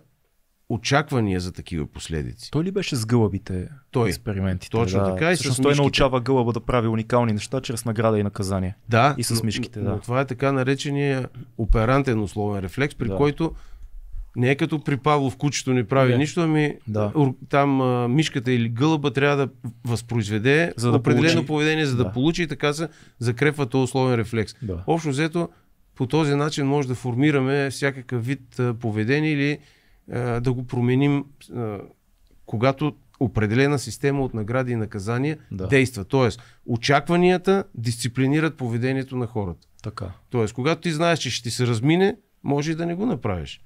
очаквания за такива последици. Той ли беше с гълъбите той, експериментите? Точно да. така и Всъщност с мишките. той научава гълъба да прави уникални неща чрез награда и наказание. Да. И с мишките, но, да. Но това е така наречения оперантен условен рефлекс, при да. който не е като при Павлов кучето не прави не. нищо, ами да. там а, мишката или гълъба трябва да възпроизведе за да определено получи. поведение, за да. да получи и така се закрепва този условен рефлекс. Да. Общо взето, по този начин може да формираме всякакъв вид поведение или е, да го променим, е, когато определена система от награди и наказания да. действа. Тоест, очакванията дисциплинират поведението на хората. Така. Тоест, когато ти знаеш, че ще ти се размине, може и да не го направиш.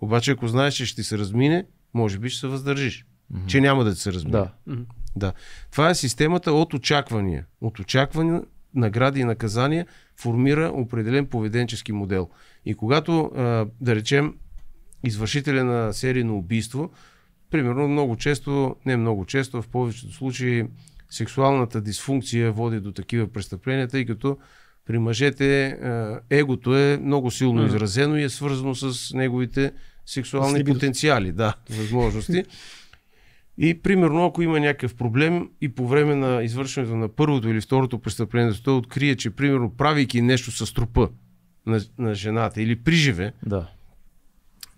Обаче, ако знаеш, че ще ти се размине, може би ще се въздържиш. Mm-hmm. Че няма да ти се размине. Да. Mm-hmm. да. Това е системата от очаквания. От очаквания, награди и наказания формира определен поведенчески модел. И когато, е, да речем, извършителя на серийно убийство, примерно много често, не много често, в повечето случаи сексуалната дисфункция води до такива престъпления, тъй като при мъжете е, егото е много силно изразено и е свързано с неговите сексуални Слибидо. потенциали, да, възможности. И примерно, ако има някакъв проблем и по време на извършването на първото или второто престъпление, той открие, че примерно правейки нещо с трупа на, на жената или приживе, да.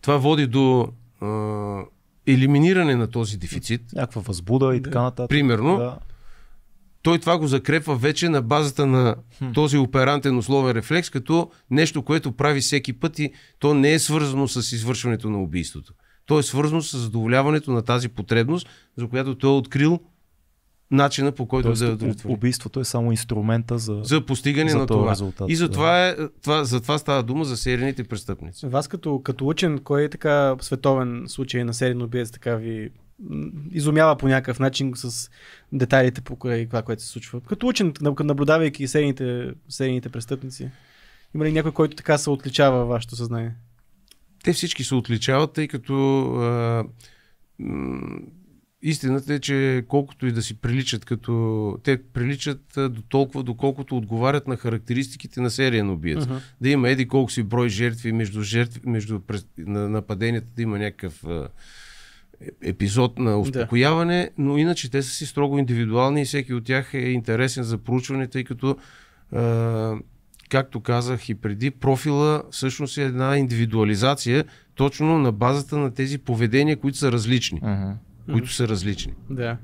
Това води до а, елиминиране на този дефицит. Някаква възбуда и така нататък. Примерно. Да. Той това го закрепва вече на базата на този оперантен условен рефлекс, като нещо, което прави всеки път и то не е свързано с извършването на убийството. То е свързано с задоволяването на тази потребност, за която той е открил начина по който Тоест, да я удовлетвори. Убийството е само инструмента за, за постигане за на това. Резултат. И за това, е, това, за това става дума за серийните престъпници. Вас като, като учен, кой е така световен случай на серийно убиец, така ви изумява по някакъв начин с детайлите по това, което се случва. Като учен, наблюдавайки серийните, серийните престъпници, има ли някой, който така се отличава в вашето съзнание? Те всички се отличават, тъй като а, м- Истината е, че колкото и да си приличат, като те приличат до толкова, доколкото отговарят на характеристиките на сериен убиец. Uh-huh. Да има еди колко си брой жертви между, жертв, между на нападенията, да има някакъв а, е, епизод на успокояване, да. но иначе те са си строго индивидуални и всеки от тях е интересен за проучване, тъй като а, както казах и преди, профила всъщност е една индивидуализация точно на базата на тези поведения, които са различни. Uh-huh които са различни. Да.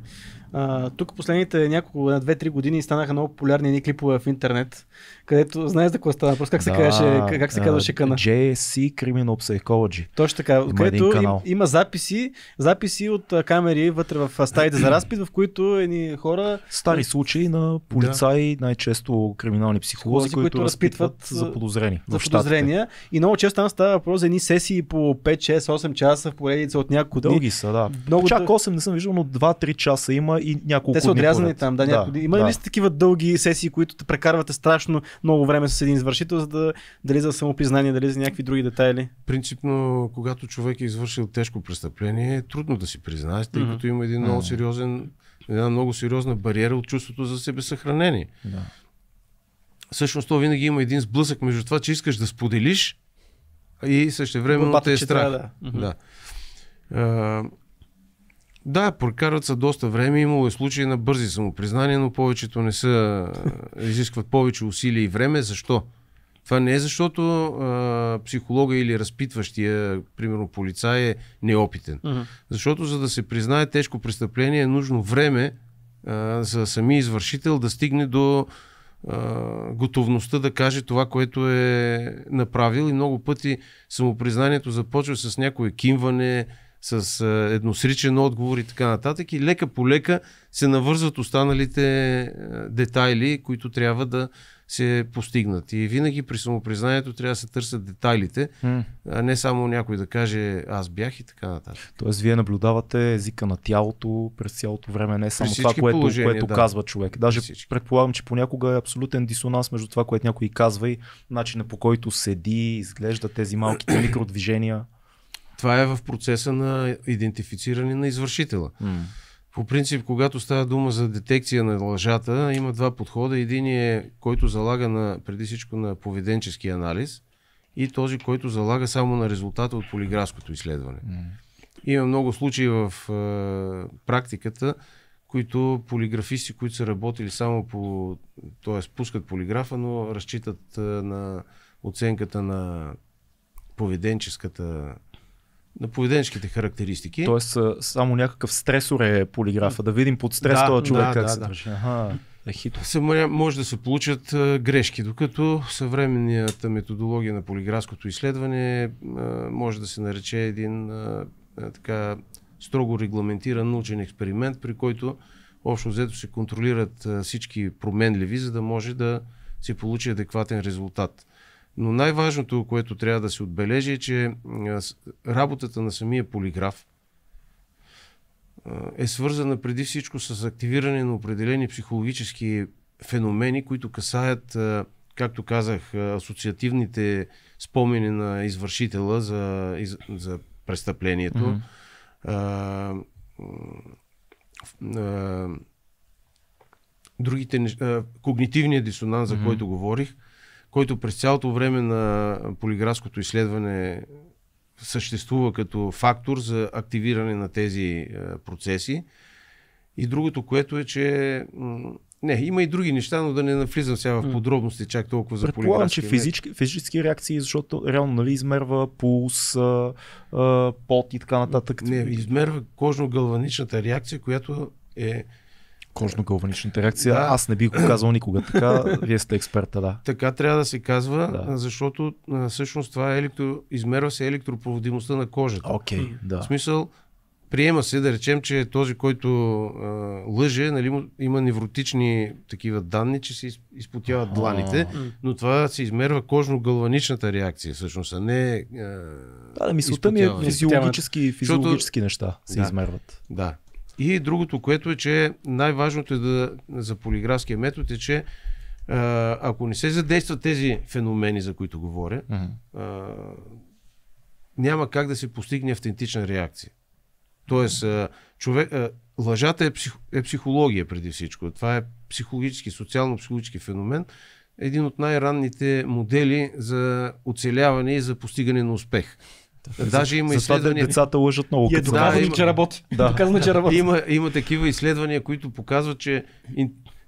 А, тук последните няколко, на 2-3 години станаха много популярни едни клипове в интернет, където, знаеш за какво става, просто как се, да, казваше, как се казваше кана? JSC Criminal Psychology. Точно така, има където им, има записи, записи от камери вътре в стаите за разпит, в които едни хора... Стари случаи на полицаи, да. най-често криминални психолози, които, които разпитват за подозрени. За подозрения. И много често там става въпрос за едни сесии по 5, 6, 8 часа в поредица от няколко дни. Дълги са, да. Много... Чак 8 не съм виждал, но 2-3 часа има и няколко. Те са отрязани там, да, няколко... да. Има да. ли сте такива дълги сесии, които те прекарвате страшно много време с един извършител, за да дали за самопризнание, дали за някакви други детайли? Принципно, когато човек е извършил тежко престъпление, е трудно да си признаеш, тъй mm-hmm. като има един много сериозен, една много сериозна бариера от чувството за съхранение. Да. Всъщност, то винаги има един сблъсък между това, че искаш да споделиш и също време те е страх. Да. да. Да, прокарват се доста време. Имало е случаи на бързи самопризнания, но повечето не са. Е, изискват повече усилия и време. Защо? Това не е защото а, психолога или разпитващия, примерно полицай, е неопитен. Uh-huh. Защото за да се признае тежко престъпление е нужно време а, за самия извършител да стигне до а, готовността да каже това, което е направил. И много пъти самопризнанието започва с някое кимване, с е, едносричен отговор и така нататък. И лека по лека се навързват останалите е, детайли, които трябва да се постигнат. И винаги при самопризнанието трябва да се търсят детайлите, mm. а не само някой да каже аз бях и така нататък. Тоест, вие наблюдавате езика на тялото през цялото време, не само това, което, което да. казва човек. Даже предполагам, че понякога е абсолютен дисонанс между това, което някой казва и начина по който седи, изглежда тези малките <clears throat> микродвижения. Това е в процеса на идентифициране на извършителя. Mm. По принцип, когато става дума за детекция на лъжата, има два подхода. Един е, който залага на, преди всичко на поведенчески анализ и този, който залага само на резултата от полиграфското изследване. Mm. Има много случаи в е, практиката, които полиграфисти, които са работили само по, т.е. пускат полиграфа, но разчитат е, на оценката на поведенческата на поведенческите характеристики. Тоест, само някакъв стресор е полиграфа. Да видим под стрес да, този човек да, как да, се държи. Да. Е Може да се получат грешки, докато съвременната методология на полиграфското изследване може да се нарече един така строго регламентиран научен експеримент, при който общо взето се контролират всички променливи, за да може да се получи адекватен резултат. Но най-важното, което трябва да се отбележи е, че работата на самия полиграф е свързана преди всичко с активиране на определени психологически феномени, които касаят, както казах, асоциативните спомени на извършителя за, за престъплението. Mm-hmm. А, а, другите неща, когнитивния дисонанс, за mm-hmm. който говорих, който през цялото време на полиграфското изследване съществува като фактор за активиране на тези е, процеси. И другото, което е, че не, има и други неща, но да не навлизам сега в подробности чак толкова за Предполагам, че физически, физически реакции, защото реално нали, измерва пулс, а, е, а, е, пот и така нататък. Не, измерва кожно-галваничната реакция, която е кожно галваничната реакция. Да. Аз не бих го казал никога. Така, <laughs> вие сте експерта, да. Така трябва да се казва, да. защото всъщност това е електро... измерва се електропроводимостта на кожата. Окей, okay, да. В смисъл, приема се да речем, че този, който а, лъже, нали, има невротични такива данни, че се изпотяват дланите, но това се измерва кожно-гълваничната реакция, всъщност, а не. А, да, мисълта ми е физиологически, физиологически Защото, неща се да, измерват. Да. И другото, което е, че най-важното е да, за полиграфския метод е, че ако не се задействат тези феномени, за които говоря, uh-huh. а, няма как да се постигне автентична реакция. Тоест, а, човек, а, лъжата е, псих, е психология преди всичко. Това е психологически, социално-психологически феномен. Един от най-ранните модели за оцеляване и за постигане на успех. Даже има изследвания. децата лъжат много. И е да, има... че работи. Да. Доказано, че работи. Има, има такива изследвания, които показват, че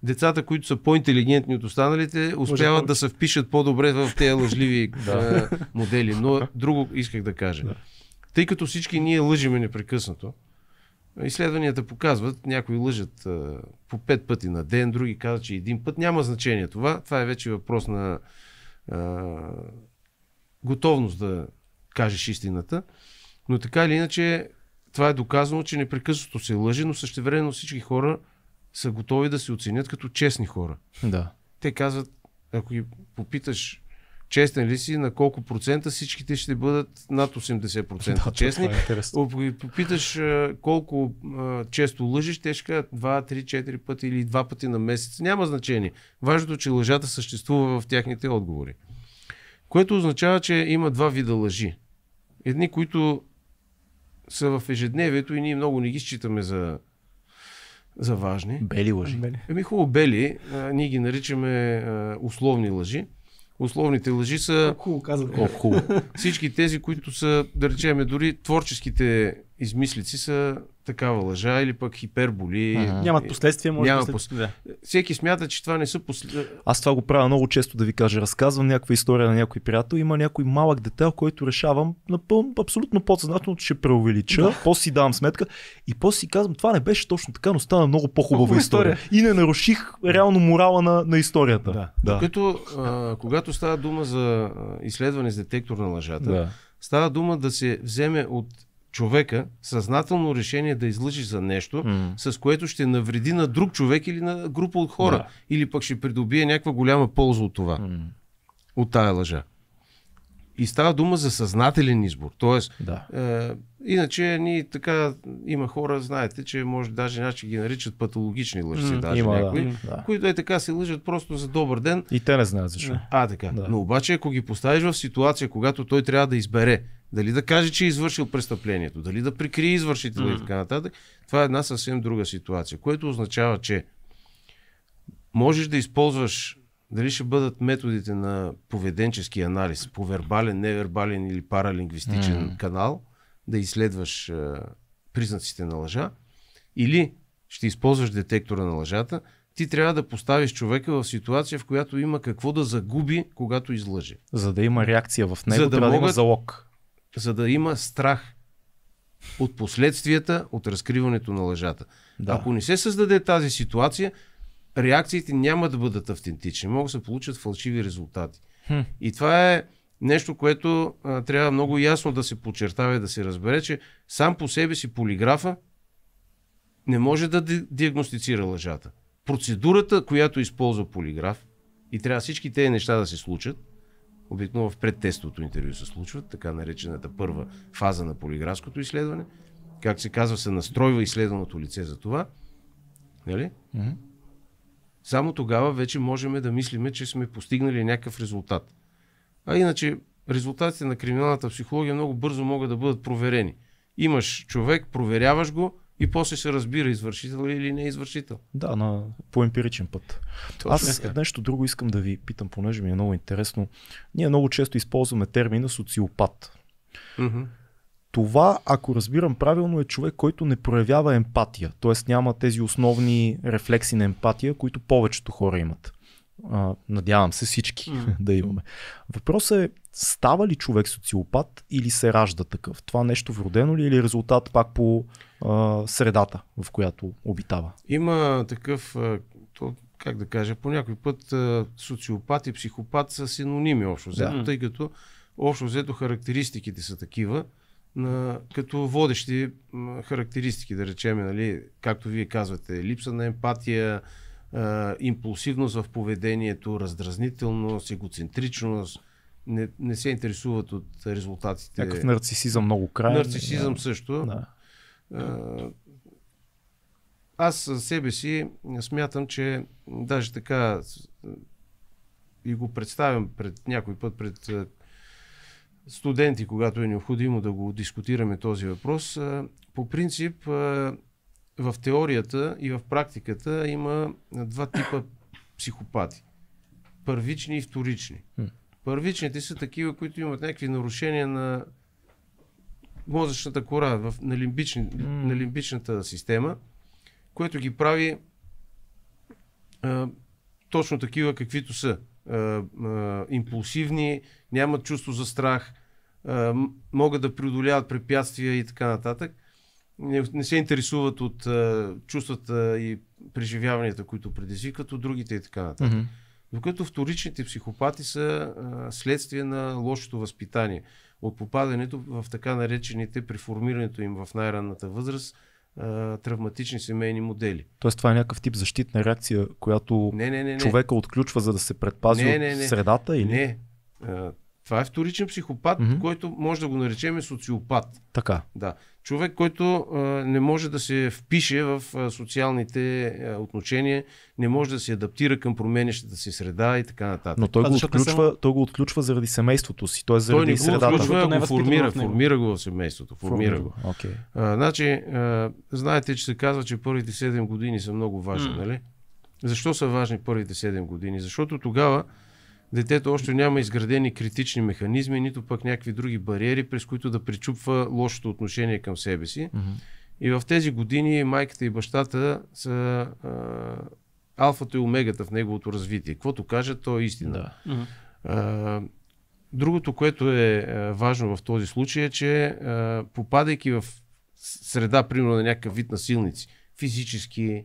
децата, които са по-интелигентни от останалите, успяват да се впишат по-добре в тези лъжливи <laughs> да. Е, модели. Но друго исках да кажа. Да. Тъй като всички ние лъжиме непрекъснато, изследванията показват, някои лъжат а, е, по пет пъти на ден, други казват, че един път. Няма значение това. Това е вече въпрос на а, е, готовност да кажеш истината. Но така или иначе, това е доказано, че непрекъснато се лъжи, но същевременно всички хора са готови да се оценят като честни хора. Да. Те казват, ако ги попиташ честен ли си, на колко процента всичките ще бъдат над 80% да, честни. Е ако ги попиташ колко а, често лъжиш, те ще кажат 2, 3, 4 пъти или 2 пъти на месец. Няма значение. Важното е, че лъжата съществува в тяхните отговори. Което означава, че има два вида лъжи. Едни, които са в ежедневието и ние много не ги считаме за, за важни. Бели лъжи. Еми хубаво, бели. А, ние ги наричаме а, условни лъжи. Условните лъжи са... Хубаво О, хубаво. Всички тези, които са, да речем, дори творческите измислици са такава лъжа или пък хиперболи. mm Нямат последствия, може Няма да. да. Всеки смята, че това не са последствия. Аз това го правя много често да ви кажа. Разказвам някаква история на някой приятел. Има някой малък детайл, който решавам напълно, абсолютно подсъзнателно, че ще преувелича. Да. После си давам сметка. И после си казвам, това не беше точно така, но стана много по-хубава история. история. И не наруших реално морала на, на историята. Да. да. Докато, а, когато става дума за изследване с детектор на лъжата, да. става дума да се вземе от човека съзнателно решение да излъжи за нещо, mm. с което ще навреди на друг човек или на група от хора. Да. Или пък ще придобие някаква голяма полза от това. Mm. От тая лъжа. И става дума за съзнателен избор. Тоест, да. е, иначе ние така има хора, знаете, че може даже някои ги наричат патологични лъжци, mm, даже има, някои, да. които е така се лъжат просто за добър ден. И те не знаят защо. А, така. Да. Но обаче, ако ги поставиш в ситуация, когато той трябва да избере дали да каже, че е извършил престъплението, дали да прикрие извършителя mm-hmm. и така нататък, това е една съвсем друга ситуация, което означава, че можеш да използваш дали ще бъдат методите на поведенчески анализ по вербален, невербален или паралингвистичен mm. канал, да изследваш е, признаците на лъжа, или ще използваш детектора на лъжата, ти трябва да поставиш човека в ситуация, в която има какво да загуби, когато излъже. За да има реакция в него, за да трябва могат, да има залог за да има страх от последствията от разкриването на лъжата. Да. Ако не се създаде тази ситуация, реакциите няма да бъдат автентични. Могат да се получат фалшиви резултати. Хм. И това е нещо, което а, трябва много ясно да се подчертава и да се разбере, че сам по себе си полиграфа не може да диагностицира лъжата. Процедурата, която използва полиграф, и трябва всички тези неща да се случат, обикновено в предтестовото интервю се случват, така наречената първа фаза на полиграфското изследване. Как се казва, се настройва изследваното лице за това. Нали? Mm-hmm. Само тогава вече можем да мислиме, че сме постигнали някакъв резултат. А иначе резултатите на криминалната психология много бързо могат да бъдат проверени. Имаш човек, проверяваш го, и после се разбира извършител е или не е извършител. Да, на, по емпиричен път. Точно. Аз нещо друго искам да ви питам, понеже ми е много интересно. Ние много често използваме термина социопат. Mm-hmm. Това, ако разбирам правилно, е човек, който не проявява емпатия, т.е. няма тези основни рефлекси на емпатия, които повечето хора имат. А, надявам се всички mm. <laughs> да имаме. Въпросът е, става ли човек социопат или се ражда такъв? Това нещо вродено ли е или е резултат пак по а, средата, в която обитава? Има такъв, а, то, как да кажа, по някой път а, социопат и психопат са синоними общо взето, yeah. тъй като общо взето характеристиките са такива, на, като водещи характеристики, да речем, нали, както вие казвате, липса на емпатия, а, импулсивност в поведението, раздразнителност, егоцентричност. Не, не се интересуват от резултатите. Някакъв нарцисизъм много крайен. Нарцисизъм да. също. Да. аз за себе си смятам, че даже така и го представям пред някой път пред студенти, когато е необходимо да го дискутираме този въпрос. По принцип в теорията и в практиката има два типа психопати. Първични и вторични. Първичните са такива, които имат някакви нарушения на мозъчната кора, в, на, лимбични, mm. на лимбичната система, което ги прави а, точно такива, каквито са. А, а, импулсивни, нямат чувство за страх, а, могат да преодоляват препятствия и така нататък не, не се интересуват от а, чувствата и преживяванията, които предизвикват от другите и така нататък. Mm-hmm. Докато вторичните психопати са а, следствие на лошото възпитание, от попадането в така наречените, при формирането им в най-ранната възраст, а, травматични семейни модели. Тоест това е някакъв тип защитна реакция, която не, не, не, не. човека отключва, за да се предпази не, не, не. от средата? Или? Не, а, това е вторичен психопат, mm-hmm. който може да го наречем социопат. Така. Да. Човек, който а, не може да се впише в а, социалните а, отношения, не може да се адаптира към променещата си среда и така нататък. Но той, а, го, отключва, съм... той го отключва заради семейството си, т.е. заради той не го средата. Отключва, е го формира, формира го в семейството. Формира, формира. го. Okay. А, значи, а, знаете, че се казва, че първите 7 години са много важни, mm. нали? Защо са важни първите 7 години? Защото тогава детето още няма изградени критични механизми, нито пък някакви други бариери, през които да причупва лошото отношение към себе си. Mm-hmm. И в тези години майката и бащата са а, алфата и омегата в неговото развитие. Каквото кажа, то е истина. Mm-hmm. А, другото, което е важно в този случай е, че а, попадайки в среда, примерно на някакъв вид насилници, физически,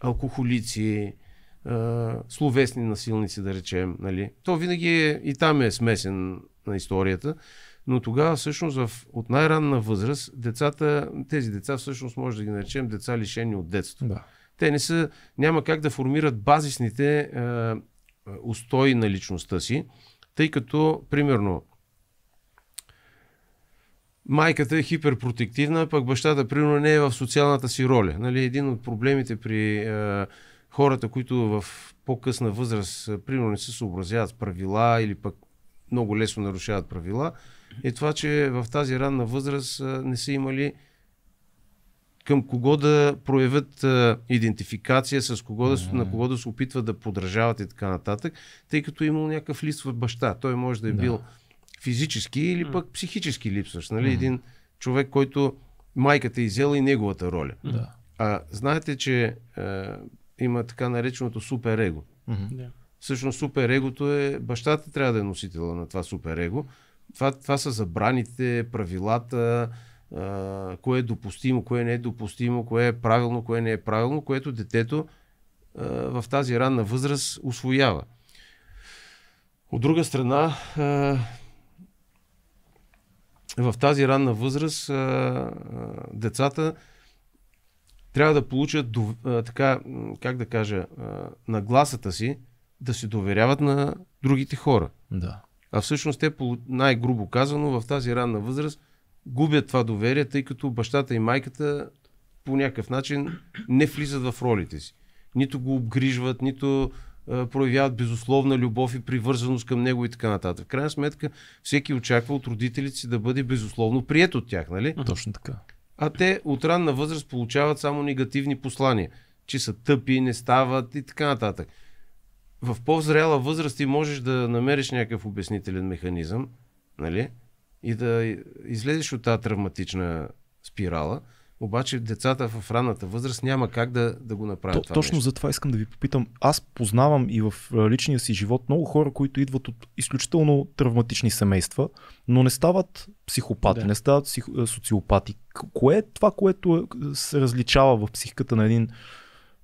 алкохолици, словесни насилници, да речем. Нали. То винаги е, и там е смесен на историята. Но тогава всъщност в, от най-ранна възраст децата, тези деца всъщност може да ги наречем деца лишени от детство. Да. Те не са, няма как да формират базисните е, устои на личността си, тъй като, примерно, майката е хиперпротективна, пък бащата, примерно, не е в социалната си роля. Нали, един от проблемите при е, хората, които в по-късна възраст, примерно не се съобразяват с правила или пък много лесно нарушават правила, е това, че в тази ранна възраст не са имали към кого да проявят а, идентификация, с кого да, mm-hmm. на кого да се опитват да подражават и така нататък, тъй като е имал някакъв лист в баща. Той може да е да. бил физически или mm-hmm. пък психически липсващ. Нали? Един човек, който майката е изела и неговата роля. Да. А знаете, че а, има така нареченото суперего. Mm-hmm. Yeah. Всъщност суперегото е, бащата трябва да е носителя на това суперего. Това, това са забраните, правилата, а, кое е допустимо, кое не е допустимо, кое е правилно, кое не е правилно, което детето а, в тази ранна възраст освоява. От друга страна, а, в тази ранна възраст а, а, децата трябва да получат така, как да кажа, нагласата си да се доверяват на другите хора. Да. А всъщност те, най-грубо казано, в тази ранна възраст губят това доверие, тъй като бащата и майката по някакъв начин не влизат в ролите си. Нито го обгрижват, нито проявяват безусловна любов и привързаност към него и така нататък. В крайна сметка, всеки очаква от родителите си да бъде безусловно прият от тях, нали? Точно така а те от ранна възраст получават само негативни послания, че са тъпи, не стават и така нататък. В по-зряла възраст ти можеш да намериш някакъв обяснителен механизъм, нали? И да излезеш от тази травматична спирала, обаче децата в ранната възраст няма как да, да го направят. То, това точно нещо. за това искам да ви попитам. Аз познавам и в личния си живот много хора, които идват от изключително травматични семейства, но не стават психопати, да. не стават социопати. Кое е това, което се различава в психиката на един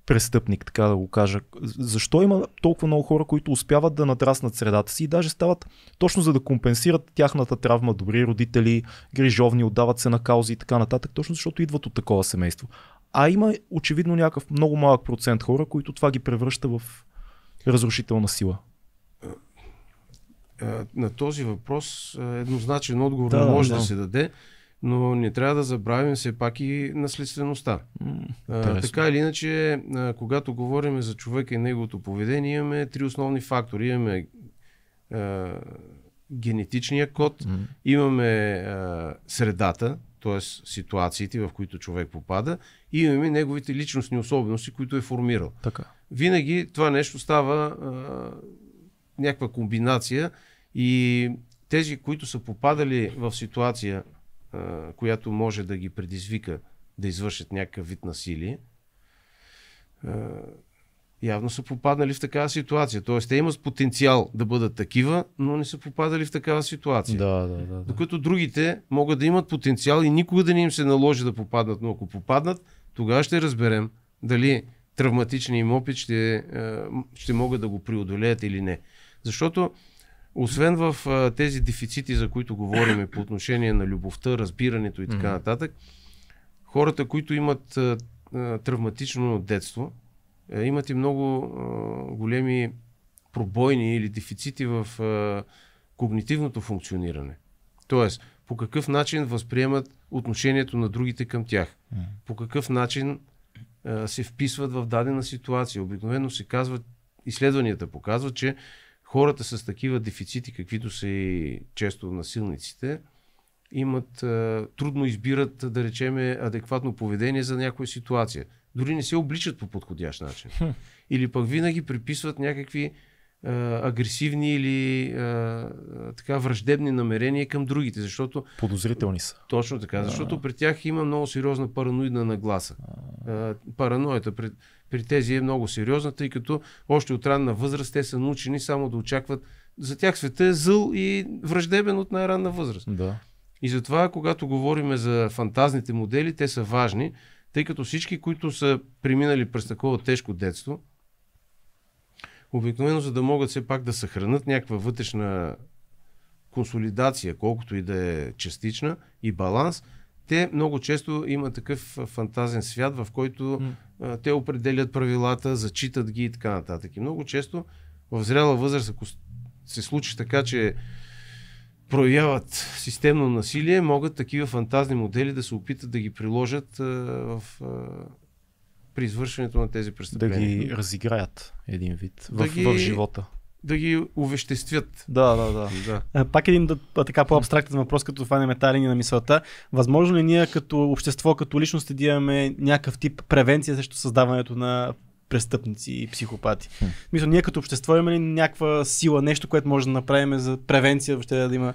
престъпник, така да го кажа. Защо има толкова много хора, които успяват да надраснат средата си и даже стават точно за да компенсират тяхната травма, добри родители, грижовни, отдават се на каузи и така нататък, точно защото идват от такова семейство. А има очевидно някакъв много малък процент хора, които това ги превръща в разрушителна сила. Е, е, на този въпрос е, еднозначен отговор да, не може да, да се даде но не трябва да забравим все пак и наследствеността. Mm, а, така или иначе, а, когато говорим за човека и неговото поведение, имаме три основни фактори. Имаме а, генетичния код, mm. имаме а, средата, т.е. ситуациите, в които човек попада, и имаме неговите личностни особености, които е формирал. Така. Винаги това нещо става а, някаква комбинация и тези, които са попадали в ситуация, която може да ги предизвика да извършат някакъв вид насилие, явно са попаднали в такава ситуация. Тоест, те имат потенциал да бъдат такива, но не са попадали в такава ситуация. Да, да, да, да. Докато другите могат да имат потенциал и никога да не им се наложи да попаднат, но ако попаднат, тогава ще разберем дали травматичният им опит ще, ще могат да го преодолеят или не. Защото освен в а, тези дефицити, за които говорим по отношение на любовта, разбирането и така нататък, хората, които имат а, а, травматично детство, а, е, имат и много а, големи пробойни или дефицити в а, когнитивното функциониране. Тоест, по какъв начин възприемат отношението на другите към тях, по какъв начин а, се вписват в дадена ситуация. Обикновено се казва, изследванията показват, че хората с такива дефицити, каквито са и често насилниците, имат, а, трудно избират, да речеме, адекватно поведение за някоя ситуация. Дори не се обличат по подходящ начин. Или пък винаги приписват някакви а, агресивни или а, така враждебни намерения към другите, защото... Подозрителни са. Точно така, защото при тях има много сериозна параноидна нагласа. А, параноята пред при тези е много сериозна, тъй като още от ранна възраст те са научени само да очакват. За тях света е зъл и враждебен от най-ранна възраст. Да. И затова, когато говорим за фантазните модели, те са важни, тъй като всички, които са преминали през такова тежко детство, обикновено за да могат все пак да съхранят някаква вътрешна консолидация, колкото и да е частична и баланс – те много често има такъв фантазен свят, в който mm. а, те определят правилата, зачитат ги и така нататък. И много често в зряла възраст, ако се случи така, че проявяват системно насилие, могат такива фантазни модели да се опитат да ги приложат а, в, а, при извършването на тези престъпления. Да ги разиграят един вид да в, ги... в живота да ги увеществят. Да, да, да. да. Пак един да, така по-абстрактен въпрос, като това не металини на мисълта. Възможно ли ние като общество, като личности да имаме някакъв тип превенция срещу създаването на престъпници и психопати. Хм. Мисля, ние като общество имаме ли някаква сила, нещо, което може да направим за превенция, въобще да има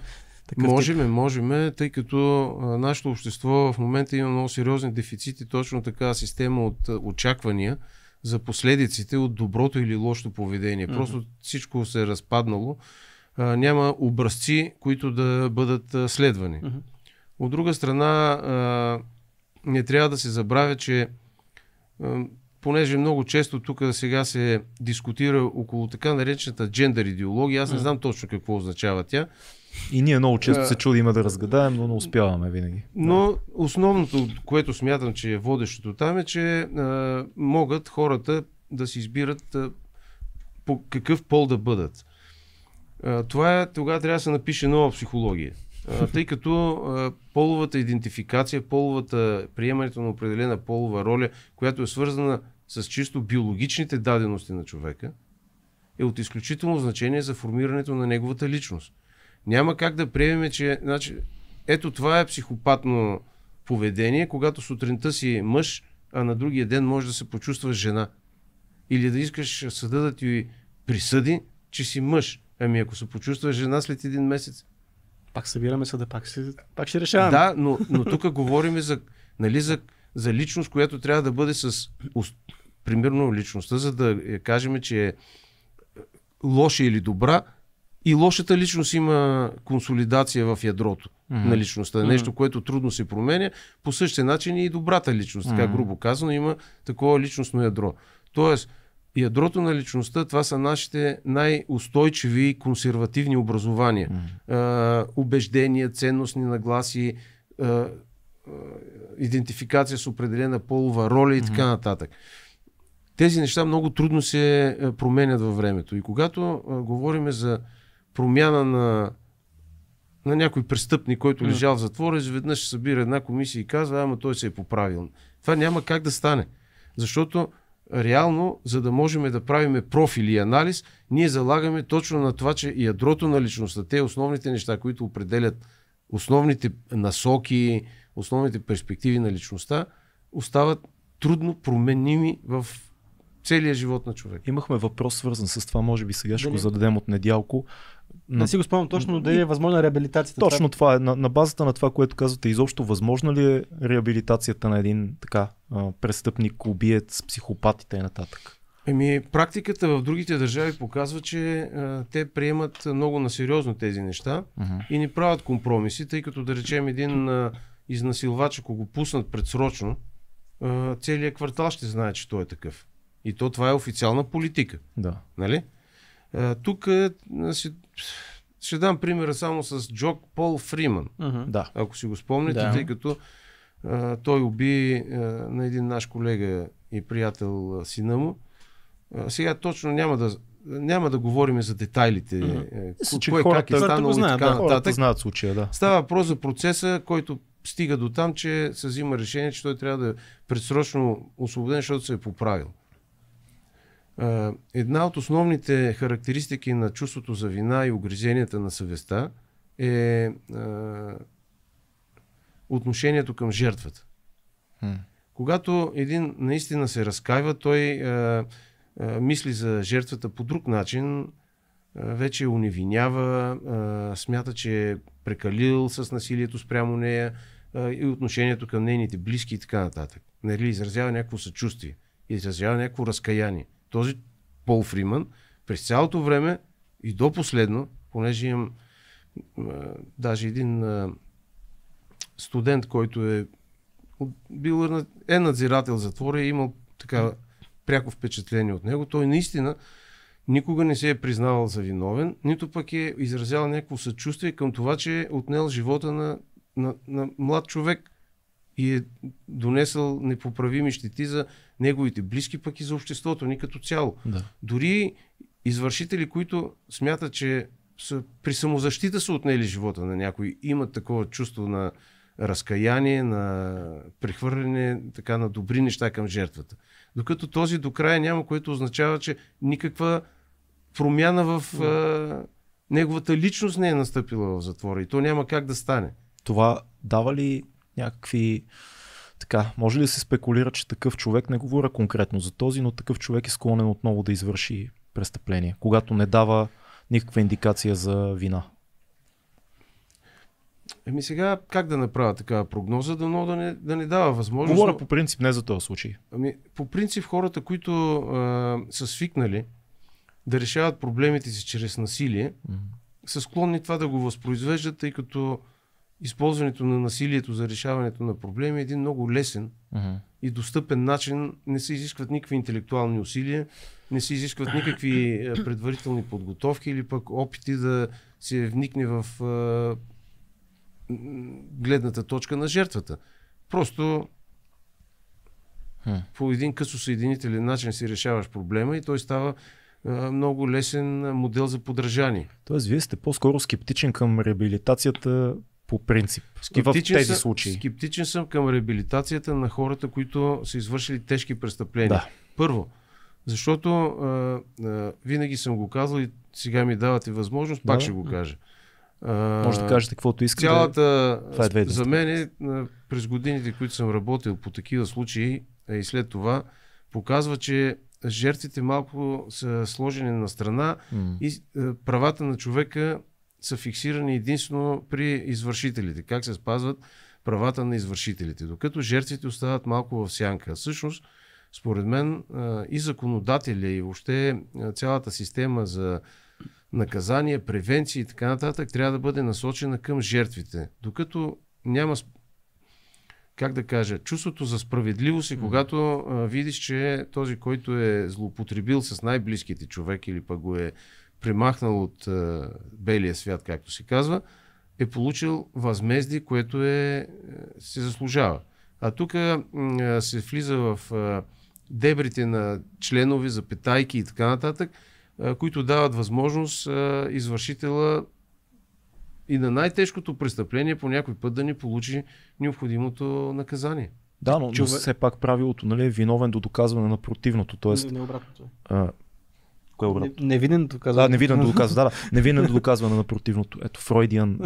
такъв можеме, тип? можеме, тъй като нашето общество в момента има много сериозни дефицити, точно така система от очаквания, за последиците от доброто или лошото поведение. Mm-hmm. Просто всичко се е разпаднало. А, няма образци, които да бъдат а, следвани. Mm-hmm. От друга страна, а, не трябва да се забравя, че а, понеже много често тук сега се дискутира около така наречената джендър идеология, аз не знам точно какво означава тя, и ние много често е. се чудим да разгадаем, но не успяваме винаги. Но да. основното, което смятам, че е водещото там е, че а, е, могат хората да си избират а, е, по какъв пол да бъдат. А, това е, тогава трябва да се напише нова психология. А, тъй като а, половата идентификация, половата, приемането на определена полова роля, която е свързана с чисто биологичните дадености на човека, е от изключително значение за формирането на неговата личност. Няма как да приемем, че... Значи, ето това е психопатно поведение, когато сутринта си е мъж, а на другия ден може да се почувстваш жена. Или да искаш съда да ти присъди, че си мъж. Ами ако се почувстваш жена след един месец. Пак събираме съда, пак, си, пак ще решаваме. Да, но, но тук говорим за, нали, за, за личност, която трябва да бъде с примерно личността, за да кажем, че е, е лоша или добра, и лошата личност има консолидация в ядрото mm-hmm. на личността. Нещо, което трудно се променя. По същия начин и добрата личност, така грубо казано, има такова личностно ядро. Тоест, ядрото на личността, това са нашите най-устойчиви и консервативни образования. Mm-hmm. А, убеждения, ценностни нагласи, а, а, идентификация с определена полова роля и mm-hmm. така нататък тези неща много трудно се е, променят във времето. И когато а, говорим за промяна на, на някой престъпник, който лежал в затвора, изведнъж се събира една комисия и казва, ама той се е поправил. Това няма как да стане. Защото реално, за да можем да правиме профили и анализ, ние залагаме точно на това, че ядрото на личността, те основните неща, които определят основните насоки, основните перспективи на личността, остават трудно променими в целия живот на човек. Имахме въпрос свързан с това, може би сега ще го зададем от недялко. Не си го спомням точно, но да е възможна реабилитацията. Е точно това е. На, на базата на това, което казвате, изобщо възможна ли е реабилитацията на един така престъпник, убиец, психопат и т.н. Еми, практиката в другите държави показва, че а, те приемат много на сериозно тези неща uh-huh. и не правят компромиси, тъй като да речем един а, изнасилвач, ако го пуснат предсрочно, а, целият квартал ще знае, че той е такъв. И то това е официална политика. Да. Нали? Е, тук ще, ще дам примера само с Джок Пол Фриман. Да. Ако си го спомните, да. тъй като а, той уби а, на един наш колега и приятел а, сина му. А, сега точно няма да няма да говорим за детайлите, mm-hmm. кое хората, как е станало и така да, нататък. Знаят случая, да. Става въпрос за процеса, който стига до там, че се взима решение, че той трябва да е предсрочно освободен, защото се е поправил. Една от основните характеристики на чувството за вина и огрезенията на съвестта е отношението към жертвата. Когато един наистина се разкаива, той мисли за жертвата по друг начин, вече уневинява, смята, че е прекалил с насилието спрямо нея и отношението към нейните близки и така нататък. Нали, изразява някакво съчувствие, изразява някакво разкаяние този Пол Фриман през цялото време и до последно, понеже имам даже един студент, който е бил е надзирател затвора и е имал така пряко впечатление от него, той наистина никога не се е признавал за виновен, нито пък е изразявал някакво съчувствие към това, че е отнел живота на, на, на млад човек и е донесъл непоправими щети за неговите близки, пък и за обществото ни като цяло. Да. Дори извършители, които смятат, че са, при самозащита са отнели живота на някой, имат такова чувство на разкаяние, на прехвърляне така, на добри неща към жертвата. Докато този до края няма, което означава, че никаква промяна в да. а, неговата личност не е настъпила в затвора и то няма как да стане. Това дава ли някакви така, може ли да се спекулира, че такъв човек, не говоря конкретно за този, но такъв човек е склонен отново да извърши престъпление, когато не дава никаква индикация за вина? Еми сега, как да направя такава прогноза, дано да не, да не дава възможност. Говоря по принцип не за този случай. Ами, по принцип хората, които а, са свикнали да решават проблемите си чрез насилие, mm-hmm. са склонни това да го възпроизвеждат, тъй като използването на насилието за решаването на проблеми е един много лесен uh-huh. и достъпен начин. Не се изискват никакви интелектуални усилия, не се изискват никакви е, предварителни подготовки или пък опити да се вникне в а, е, гледната точка на жертвата. Просто uh-huh. по един късо съединителен начин си решаваш проблема и той става е, много лесен модел за подражание. Тоест, вие сте по-скоро скептичен към реабилитацията по принцип скептичен в тези съм, случаи. Скептичен съм към реабилитацията на хората, които са извършили тежки престъпления. Да. Първо, защото а, а, винаги съм го казал и сега ми давате възможност, да. пак ще го кажа. А, Може да кажете каквото искате. Цялата, да... е за мен е, през годините, които съм работил по такива случаи а и след това, показва, че жертвите малко са сложени на страна mm. и а, правата на човека са фиксирани единствено при извършителите, как се спазват правата на извършителите, докато жертвите остават малко в сянка. Всъщност, според мен и законодателя и въобще цялата система за наказание, превенции и така нататък трябва да бъде насочена към жертвите. Докато няма как да кажа, чувството за справедливост и е, когато видиш, че този, който е злоупотребил с най-близките човек или пък го е примахнал от а, е, белия свят, както се казва, е получил възмездие, което е, е, се заслужава. А тук е, се влиза в а, дебрите на членове, запетайки и така нататък, а, които дават възможност а, извършителя и на най-тежкото престъпление по някой път да ни получи необходимото наказание. Да, но, Чове... но все пак правилото нали, е виновен до доказване на противното. Тоест, не, не обратното. А, Кое е Невинен да доказва. Да, невинен доказване. Да, да. Невинен да доказва на противното. Ето, Фройдиан.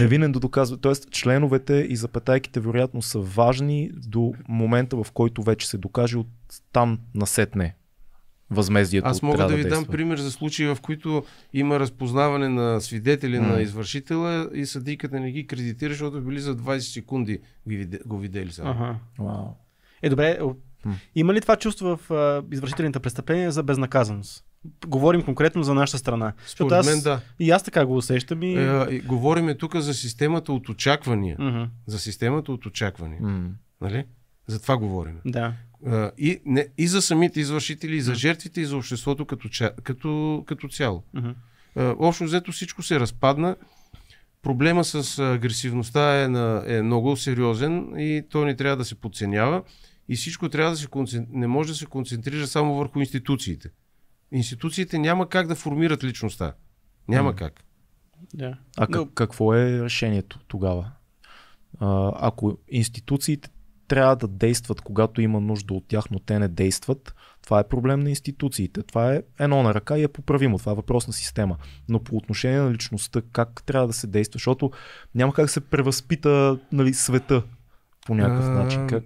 невинен да доказва. Тоест, членовете и запетайките вероятно са важни до момента, в който вече се докаже от там насетне възмездието. Аз мога да, ви дам пример за случаи, в които има разпознаване на свидетели mm. на извършителя и съдийката не ги кредитира, защото били за 20 секунди го видели Ага. Е, добре, Mm. Има ли това чувство в а, извършителните престъпления за безнаказаност? Говорим конкретно за нашата страна. Според аз, мен да. И аз така го усещам. И... Е, е, говориме тук за системата от очаквания. Mm-hmm. За системата от очаквания. Mm. Нали? За това говорим. Да. и, не, и за самите извършители, и за жертвите, и за обществото като, като, като цяло. Mm-hmm. общо взето всичко се разпадна. Проблема с агресивността е, на, е много сериозен и то не трябва да се подценява и всичко трябва да се концентрира, не може да се концентрира само върху институциите. Институциите няма как да формират личността. Няма mm. как. Yeah. А Но... какво е решението тогава? А, ако институциите трябва да действат, когато има нужда от тях, но те не действат, това е проблем на институциите. Това е едно на ръка и е поправимо. Това е въпрос на система. Но по отношение на личността, как трябва да се действа? Защото няма как да се превъзпита нали, света по някакъв а... начин. Как...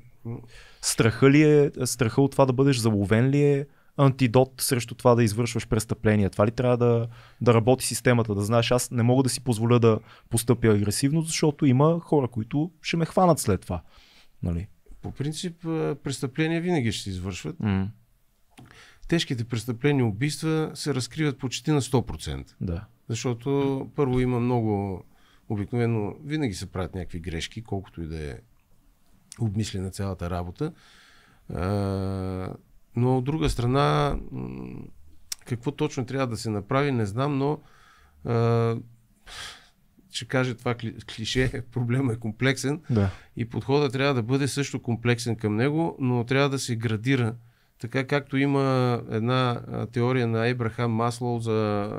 Страха ли е, страха от това да бъдеш заловен ли е антидот срещу това да извършваш престъпление? Това ли трябва да, да работи системата? Да знаеш, аз не мога да си позволя да постъпя агресивно, защото има хора, които ще ме хванат след това. Нали? По принцип, престъпления винаги ще се извършват. Mm. Тежките престъпления убийства се разкриват почти на 100%. Да. Защото първо има много обикновено винаги се правят някакви грешки, колкото и да е на цялата работа. Но от друга страна, какво точно трябва да се направи, не знам, но ще каже това клише, <laughs> проблема е комплексен да. и подходът трябва да бъде също комплексен към него, но трябва да се градира. Така както има една теория на Ебрахам Маслоу за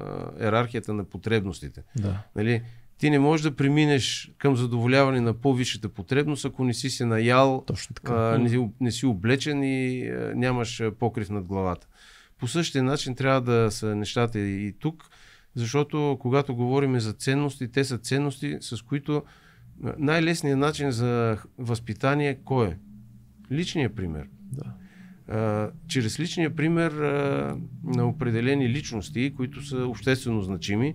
иерархията на потребностите. Да. Нали, ти не можеш да преминеш към задоволяване на по-висшата потребност, ако не си се наял, Точно така. А, не, не си облечен и а, нямаш покрив над главата. По същия начин трябва да са нещата и тук, защото когато говорим за ценности, те са ценности, с които най-лесният начин за възпитание кой е? Личният пример. Да. А, чрез личния пример а, на определени личности, които са обществено значими,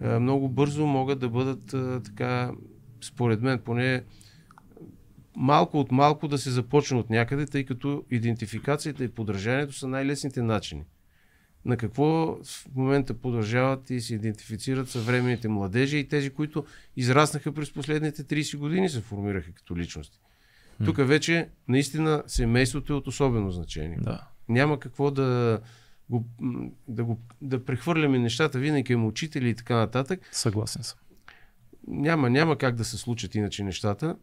е, много бързо могат да бъдат е, така, според мен, поне малко от малко да се започне от някъде, тъй като идентификацията и подражанието са най-лесните начини. На какво в момента подражават и се идентифицират съвременните младежи и тези, които израснаха през последните 30 години, се формираха като личности. Тук вече наистина семейството е от особено значение. Да. Няма какво да, го, да, го, да прехвърляме нещата винаги към учители и така нататък. Съгласен съм. Няма, няма как да се случат иначе нещата.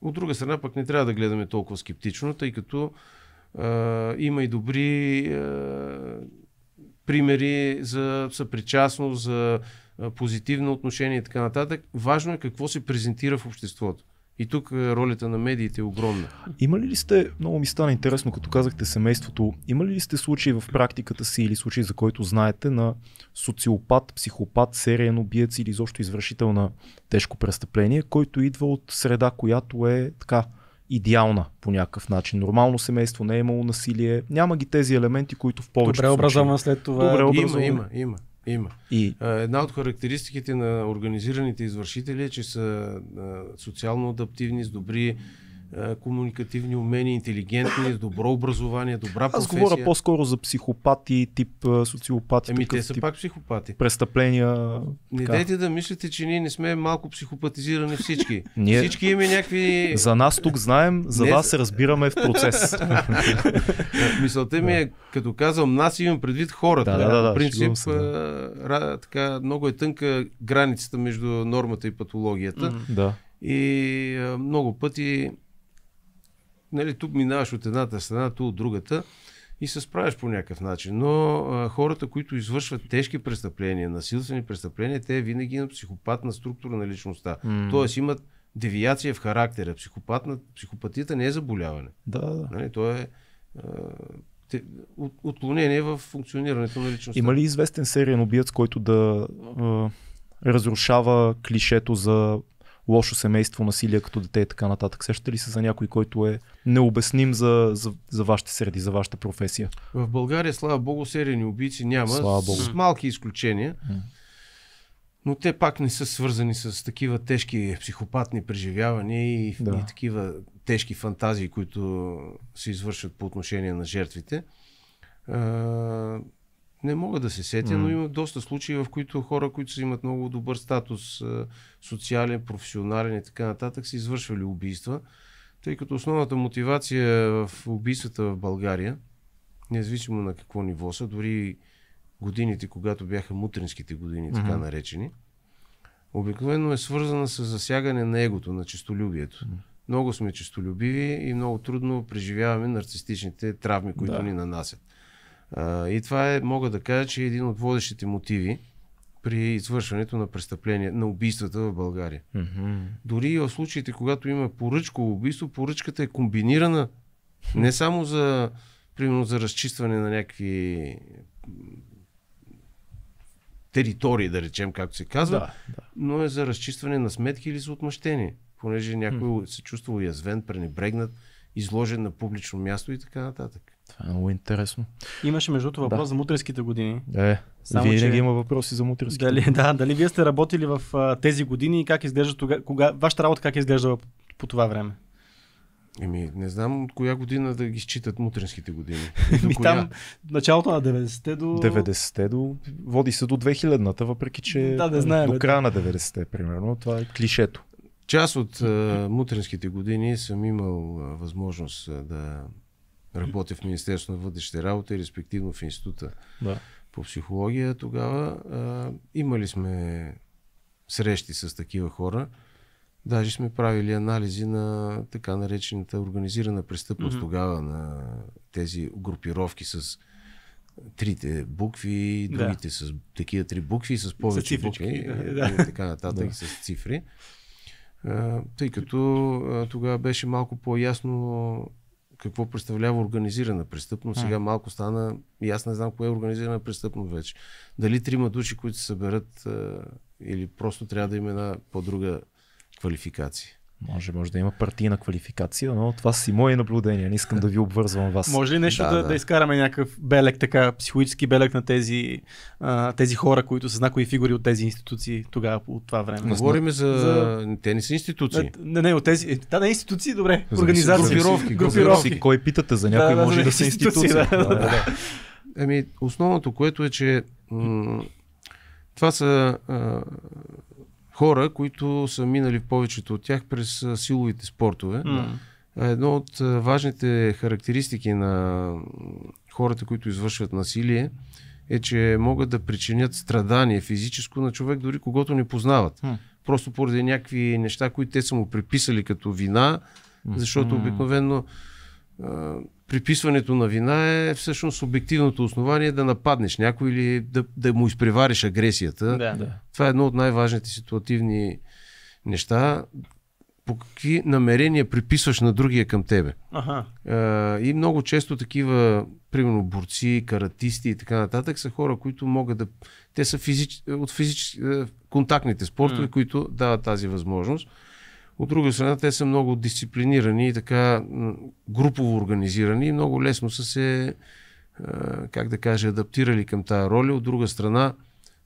От друга страна пък не трябва да гледаме толкова скептично, тъй като а, има и добри а, примери за съпричастност, за позитивно отношение и така нататък. Важно е какво се презентира в обществото. И тук е, ролята на медиите е огромна. Има ли, ли сте, много ми стана интересно, като казахте семейството, има ли, ли сте случаи в практиката си или случаи, за който знаете, на социопат, психопат, сериен убиец или изобщо извършител на тежко престъпление, който идва от среда, която е така идеална по някакъв начин. Нормално семейство, не е имало насилие, няма ги тези елементи, които в повечето Добре образована след това. Добре образована. Има, има, има. Има. И... Една от характеристиките на организираните извършители е, че са социално адаптивни, с добри комуникативни умения, интелигентни, добро образование, добра професия. Аз говоря по-скоро за психопати, тип социопати. Еми те са тип... пак психопати. Престъпления. Не така. дайте да мислите, че ние не сме малко психопатизирани всички. <laughs> ние... Всички имаме някакви... За нас тук знаем, за не... вас се разбираме в процес. <laughs> Мисълта ми е, като казвам, нас имам предвид хората. Да, да, да, в принцип, се, да. А, така, много е тънка границата между нормата и патологията. Mm. Да. И а, много пъти нали, тук минаваш от едната страна, тук от другата и се справяш по някакъв начин. Но а, хората, които извършват тежки престъпления, насилствени престъпления, те винаги имат психопатна структура на личността. Mm. Тоест имат девиация в характера. Психопатна, психопатията не е заболяване. Да, да. Нали, то е а, те, от, отклонение в функционирането на личността. Има ли известен сериен убиец, който да а, разрушава клишето за лошо семейство, насилие като дете и така нататък. Сещате ли се за някой, който е необясним за, за, за вашите среди, за вашата професия? В България, слава богу, серийни убийци няма, слава богу. с малки изключения. Но те пак не са свързани с такива тежки психопатни преживявания и, да. и такива тежки фантазии, които се извършват по отношение на жертвите. Не мога да се сетя, mm. но има доста случаи, в които хора, които са имат много добър статус, социален, професионален и така нататък, са извършвали убийства, тъй като основната мотивация в убийствата в България, независимо на какво ниво са, дори годините, когато бяха мутринските години, така mm-hmm. наречени, обикновено е свързана с засягане на егото, на честолюбието. Mm. Много сме честолюбиви и много трудно преживяваме нарцистичните травми, които да. ни нанасят. А, и това е, мога да кажа, че е един от водещите мотиви при извършването на престъпления, на убийствата в България. Mm-hmm. Дори и в случаите, когато има поръчково убийство, поръчката е комбинирана не само за, примерно, за разчистване на някакви територии, да речем, както се казва, да, да. но е за разчистване на сметки или за отмъщение, понеже някой mm. се чувства уязвен, пренебрегнат, изложен на публично място и така нататък. Това е много интересно. Имаше между другото въпрос да. за мутринските години. Е, Само, винаги че... има въпроси за мутреските. Дали, да, дали вие сте работили в а, тези години и как изглежда тога, кога, вашата работа как е изглежда по, по това време? Еми, не знам от коя година да ги считат мутренските години. <laughs> До Ми, коя... Там, началото на 90-те до... 90-те до... Води се до 2000-та, въпреки че да, не знаем, до края на 90-те, примерно. Това е клишето. Част от а, мутренските години съм имал а, възможност а, да работя в Министерството на вътрешните работи, респективно в Института да. по психология, тогава а, имали сме срещи с такива хора. Даже сме правили анализи на така наречената организирана престъпност mm-hmm. тогава на тези групировки с трите букви, другите да. с такива три букви, с повече с цифрички, букви да. и така нататък, да. с цифри. А, тъй като а, тогава беше малко по-ясно какво представлява организирана престъпност. Сега малко стана и аз не знам кое е организирана престъпност вече. Дали трима души, които се съберат или просто трябва да има една по-друга квалификация. Може, може да има партийна квалификация, но това си мое наблюдение. Не искам да ви обвързвам вас. Може ли нещо да, да, да. да изкараме някакъв белек. така психологически белек на тези, а, тези хора, които са знакови фигури от тези институции тогава от това време? Говорим за... за... Те не са институции. Да, е, не, не, от тези. Е, да, не институции, добре. За Организации. Групировки. групировки. Кой питате за някой, да, може да, да, да са институции. Да, да, да, Еми, <laughs> основното, което е, че м- това са а, хора, които са минали в повечето от тях през силовите спортове. Mm. Едно от важните характеристики на хората, които извършват насилие, е, че могат да причинят страдание физическо на човек, дори когато не познават. Mm. Просто поради някакви неща, които те са му приписали като вина, защото обикновено приписването на вина е всъщност обективното основание да нападнеш някой или да, да му изпревариш агресията. Да, да. Това е едно от най-важните ситуативни неща. По какви намерения приписваш на другия към тебе. Ага. А, и много често такива, примерно борци, каратисти и така нататък, са хора, които могат да. Те са физич... от физич... Е, контактните спортове, mm. които дават тази възможност. От друга страна, те са много дисциплинирани и така групово организирани и много лесно са се, как да кажа, адаптирали към тази роля. От друга страна,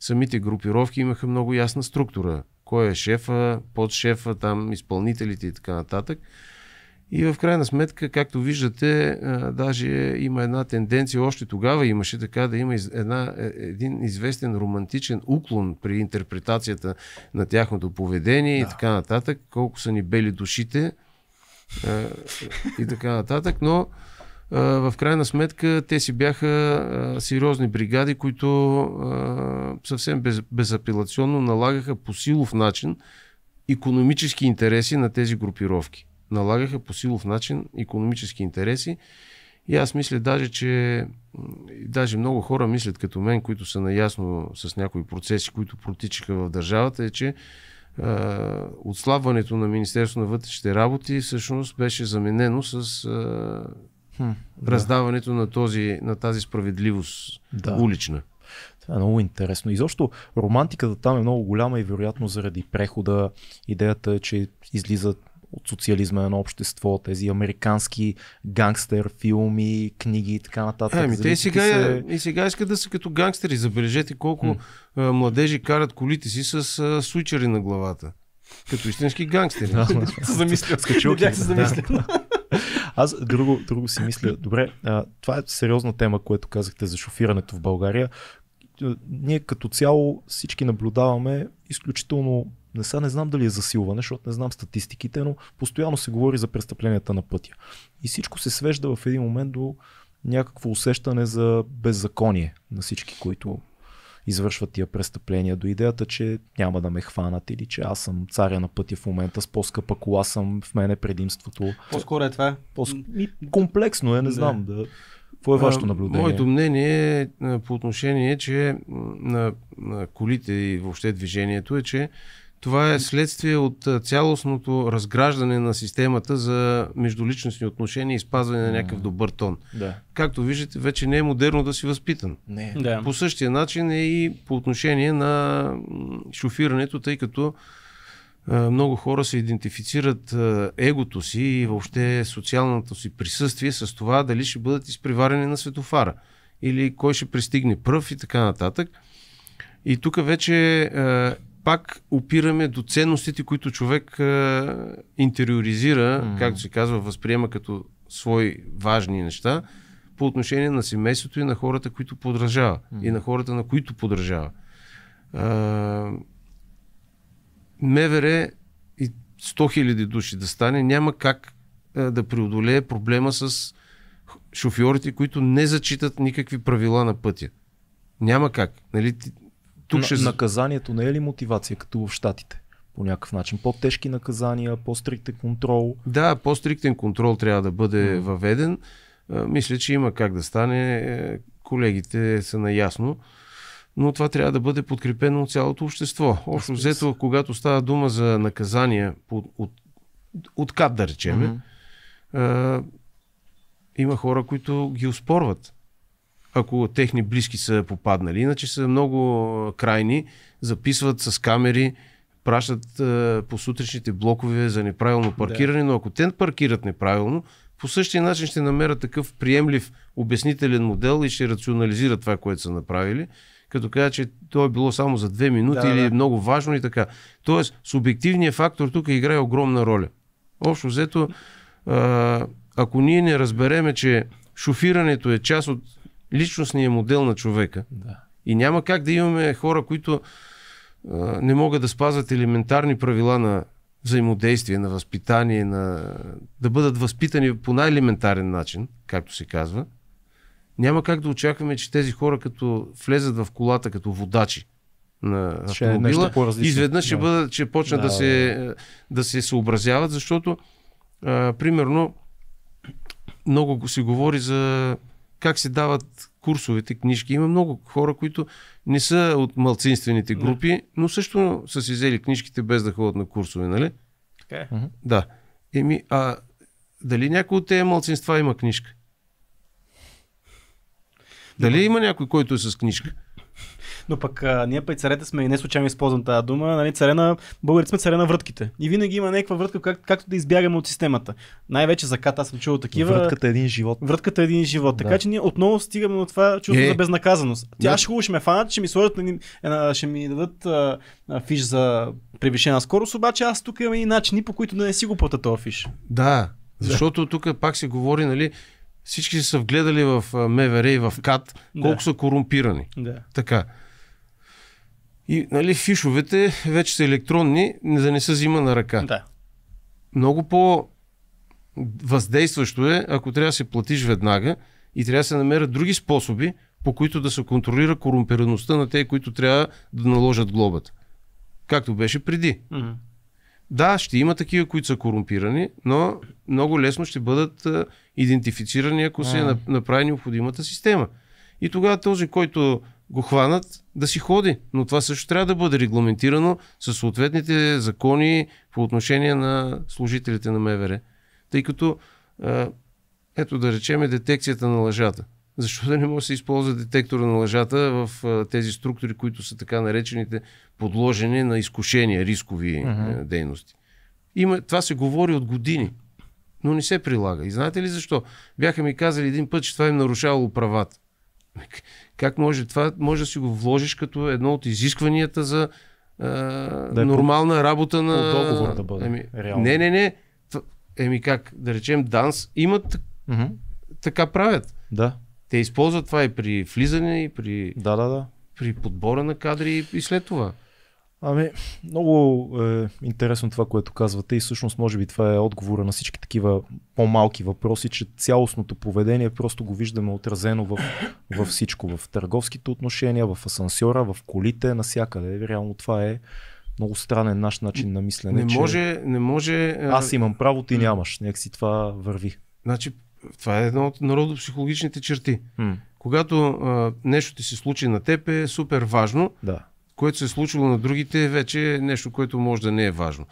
самите групировки имаха много ясна структура. Кой е шефа, подшефа, там изпълнителите и така нататък. И в крайна сметка, както виждате, даже има една тенденция, още тогава имаше така, да има една, е, един известен романтичен уклон при интерпретацията на тяхното поведение да. и така нататък, колко са ни бели душите и така нататък, но в крайна сметка те си бяха сериозни бригади, които съвсем без, безапелационно налагаха по силов начин економически интереси на тези групировки налагаха по силов начин економически интереси. И аз мисля даже, че даже много хора мислят като мен, които са наясно с някои процеси, които протичаха в държавата, е, че отслабването на Министерство на вътрешните работи всъщност беше заменено с е, хм, раздаването на, този, на тази справедливост да. улична. Това е много интересно. И защо романтиката там е много голяма и вероятно заради прехода идеята е, че излизат от социализма на общество, тези американски гангстер филми, книги и така нататък. Ами те и сега, се... и сега искат да са като гангстери. Забележете колко mm. младежи карат колите си с суичери на главата. Като истински гангстери. Да, замисля. <laughs> Скачилки. се замисля. <laughs> Аз друго, друго си мисля. Добре, а, това е сериозна тема, което казахте за шофирането в България. Е, ние като цяло всички наблюдаваме изключително не сега не знам дали е засилване, защото не знам статистиките, но постоянно се говори за престъпленията на пътя. И всичко се свежда в един момент до някакво усещане за беззаконие на всички, които извършват тия престъпления, до идеята, че няма да ме хванат или че аз съм царя на пътя в момента с по-скъпа кола съм, в мене е предимството. По-скоро е това. По-ск... Комплексно е, не знам. Да. Какво е вашето наблюдение? Моето мнение е, по отношение, че на, на колите и въобще движението е, че това е следствие от цялостното разграждане на системата за междуличностни отношения и спазване на някакъв добър тон. Да. Както виждате, вече не е модерно да си възпитан. Не. Да. По същия начин е и по отношение на шофирането, тъй като много хора се идентифицират егото си и въобще социалното си присъствие с това дали ще бъдат изпреварени на светофара или кой ще пристигне пръв и така нататък. И тук вече пак опираме до ценностите, които човек а, интериоризира, mm. както се казва, възприема като свои важни неща по отношение на семейството и на хората, които подражава. Mm. И на хората, на които подражава. А, МВР и 100 000 души да стане, няма как а, да преодолее проблема с шофьорите, които не зачитат никакви правила на пътя. Няма как. Нали? Тук на, ще... Наказанието не е ли мотивация, като в Штатите? по някакъв начин. По-тежки наказания, по-стриктен контрол. Да, по-стриктен контрол трябва да бъде mm. въведен. Мисля, че има как да стане. Е, колегите са наясно. Но това трябва да бъде подкрепено от цялото общество. Общо взето, когато става дума за наказания от, от, от кат, да речеме, mm-hmm. има хора, които ги успорват ако техни близки са попаднали. Иначе са много крайни, записват с камери, пращат по сутрешните блокове за неправилно паркиране, да. но ако те паркират неправилно, по същия начин ще намерят такъв приемлив обяснителен модел и ще рационализират това, което са направили, като кажа, че то е било само за две минути да, или да. е много важно и така. Тоест, субективният фактор тук играе огромна роля. Общо взето, ако ние не разбереме, че шофирането е част от личностния модел на човека. Да. И няма как да имаме хора, които а, не могат да спазват елементарни правила на взаимодействие, на възпитание, на... да бъдат възпитани по най-елементарен начин, както се казва. Няма как да очакваме, че тези хора, като влезат в колата като водачи, на е автомобила, ще изведнъж ще, бъдат, ще почнат да, да, се, да се съобразяват, защото а, примерно много се говори за как се дават курсовете, книжки. Има много хора, които не са от малцинствените групи, но също са си взели книжките без да ходят на курсове, нали? Така е. Да. Еми, а дали някой от тези малцинства има книжка? Дали има някой, който е с книжка? Но пък а, ние пък царете сме и не случайно използвам тази дума. Нали, царе на, българите сме царе на врътките. И винаги има някаква врътка, как, както да избягаме от системата. Най-вече за ката аз съм чувал такива. Врътката е един живот. Врътката е един живот. Да. Така че ние отново стигаме до това чувство е. за безнаказаност. Тя ще хубаво ще ме фанат, ще ми сложат, ще ми дадат а, а, фиш за превишена скорост, обаче аз тук имам и начини, по които да не си го плата този фиш. Да, защото да. тук пак се говори, нали, всички са вгледали в МВР и в КАТ, колко да. са корумпирани. Да. Така. И нали, фишовете вече са електронни, за да не се взима на ръка. Да. Много по въздействащо е, ако трябва да се платиш веднага и трябва да се намерят други способи, по които да се контролира корумпираността на те, които трябва да наложат глобата. Както беше преди. Mm-hmm. Да, ще има такива, които са корумпирани, но много лесно ще бъдат а, идентифицирани, ако mm-hmm. се направи необходимата система. И тогава този, който го хванат да си ходи. Но това също трябва да бъде регламентирано със съответните закони по отношение на служителите на МВР. Тъй като, ето да речем, детекцията на лъжата. Защо да не може да се използва детектора на лъжата в тези структури, които са така наречените подложени на изкушения, рискови uh-huh. дейности? Има, това се говори от години, но не се прилага. И знаете ли защо? Бяха ми казали един път, че това им нарушавало правата. Как може? Това може да си го вложиш като едно от изискванията за а, да е нормална по, работа на... договор да бъде, еми, реално. Не, не, не. Еми как, да речем, данс имат... Mm-hmm. Така правят. Да. Те използват това и при влизане, и при... Да, да, да. При подбора на кадри и след това. Ами, много е интересно това, което казвате и всъщност може би това е отговора на всички такива по-малки въпроси, че цялостното поведение просто го виждаме отразено в, в всичко, в търговските отношения, в асансьора, в колите, насякъде. Реално това е много странен наш начин на мислене. Не може, не може... Аз имам право, ти нямаш. Нека си това върви. Значи, това е едно от народопсихологичните черти. Когато а, нещо ти се случи на теб е супер важно, да което се е случило на другите, е вече е нещо, което може да не е важно.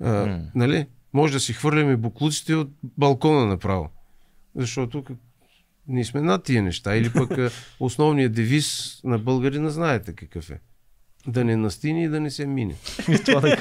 А, mm. Нали? Може да си хвърляме буклуците от балкона направо. Защото ние сме над тия неща. Или пък <laughs> основният девиз на българина знаете какъв е. Да не настини и да не се мине. това, <laughs> е,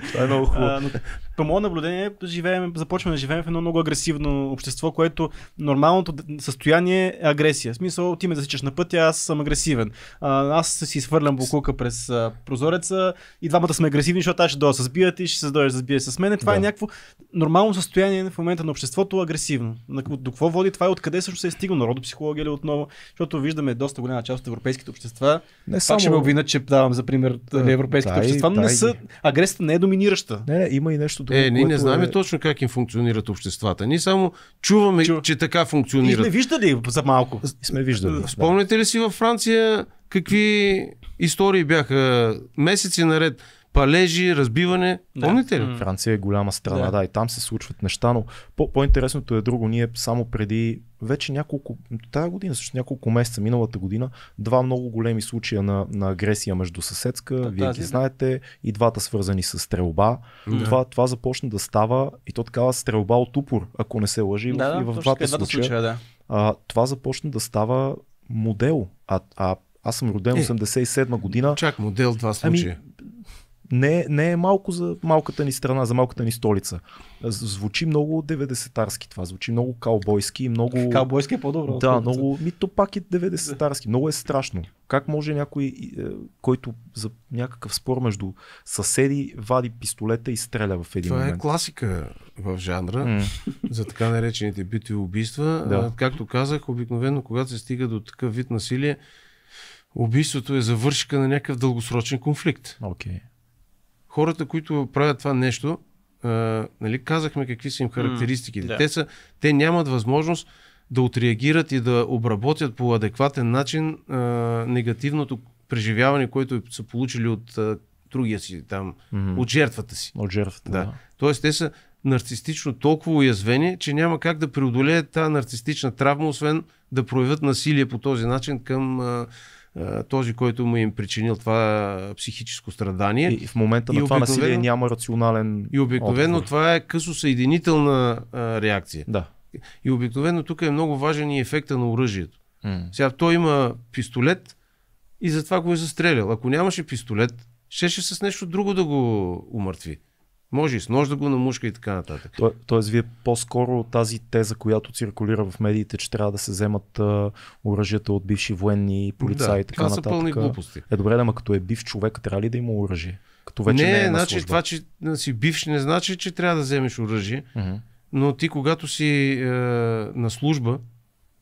това е много хубаво по мое наблюдение, живеем, започваме да живеем в едно много агресивно общество, което нормалното състояние е агресия. В смисъл, ти ме засичаш на пътя, аз съм агресивен. А, аз си свърлям буклука през а, прозореца и двамата сме агресивни, защото аз ще дойда с бият и ще се дойдеш да сбие с мен. Това е да. е някакво нормално състояние в момента на обществото, агресивно. До какво води това и е откъде също се е стигнал народопсихология ли отново? Защото виждаме доста голяма част от европейските общества. Не само... Пак ще ме обвинят, че давам за пример да, е, нали, европейските да, общества, но не са. Агресията не е доминираща. Не, не, има и нещо друго. Е, ние не знаем е... точно как им функционират обществата. Ние само чуваме, Чу... че така функционират. И сме виждали за малко. И сме виждали. Спомняте да. ли си във Франция какви истории бяха месеци наред? палежи, разбиване. Да. Помните ли? Франция е голяма страна, да. да, и там се случват неща, но по- по-интересното е друго. Ние само преди вече няколко, тази година, също няколко месеца, миналата година, два много големи случая на, на агресия между съседска, да, вие ги да. знаете, и двата свързани с стрелба. Да. Това, това започна да става и то такава стрелба от упор, ако не се лъжи, да, и в, да, двата случая. случая да. а, това започна да става модел, а, а аз съм роден е, 87 година. Чак модел два случая. Ами, не, не е малко за малката ни страна, за малката ни столица. Звучи много 90-тарски това, звучи много каубойски и много... Каубойски е по-добро. Да, много... Ми то пак е 90-тарски, много е страшно. Как може някой, е, който за някакъв спор между съседи, вади пистолета и стреля в един това е момент? Това е класика в жанра mm. за така наречените бити убийства. Да. Както казах, обикновено когато се стига до такъв вид насилие, убийството е завършка на някакъв дългосрочен конфликт. Okay хората, които правят това нещо, а, нали, казахме какви са им характеристиките. Mm, да. те, са, те нямат възможност да отреагират и да обработят по адекватен начин а, негативното преживяване, което са получили от а, другия си там, mm-hmm. от жертвата си. От жертвата, да. да. Тоест те са нарцистично толкова уязвени, че няма как да преодолеят тази нарцистична травма, освен да проявят насилие по този начин към а, е, този, който му е им причинил това психическо страдание. И в момента на това насилие няма рационален. И обикновено отговор. това е късо съединителна е, реакция. Да. И обикновено тук е много важен и ефекта на оръжието. Сега той има пистолет и затова го е застрелял. Ако нямаше пистолет, щеше с нещо друго да го умъртви. Може и с нож да го намушка и така нататък. То, тоест, вие по-скоро тази теза, която циркулира в медиите, че трябва да се вземат оръжията от бивши военни, полицаи да, и така това нататък. Са пълни глупости. Е добре, ама като е бив човек, трябва ли да има оръжие? Като вече не, не е значи това, че си бивш, не значи, че трябва да вземеш оръжие. Uh-huh. Но ти, когато си е, на служба,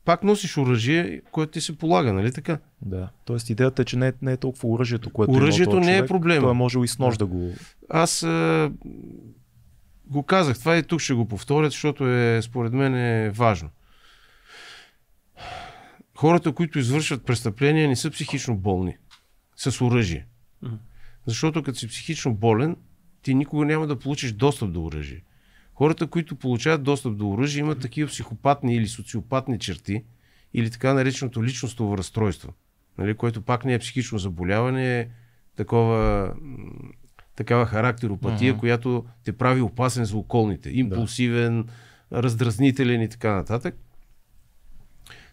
пак носиш оръжие, което ти се полага, нали така? Да. Тоест идеята е, че не е, не е толкова оръжието, което Оръжието не е проблема. Това е и с нож да го... Аз а, го казах, това и тук ще го повторят, защото е, според мен е важно. Хората, които извършват престъпления, не са психично болни. С оръжие. Защото като си психично болен, ти никога няма да получиш достъп до оръжие. Хората, които получават достъп до оръжие, имат такива психопатни или социопатни черти, или така нареченото личностово разстройство, нали, което пак не е психично заболяване, е такова, такава характеропатия, mm-hmm. която те прави опасен за околните, импулсивен, да. раздразнителен и така нататък.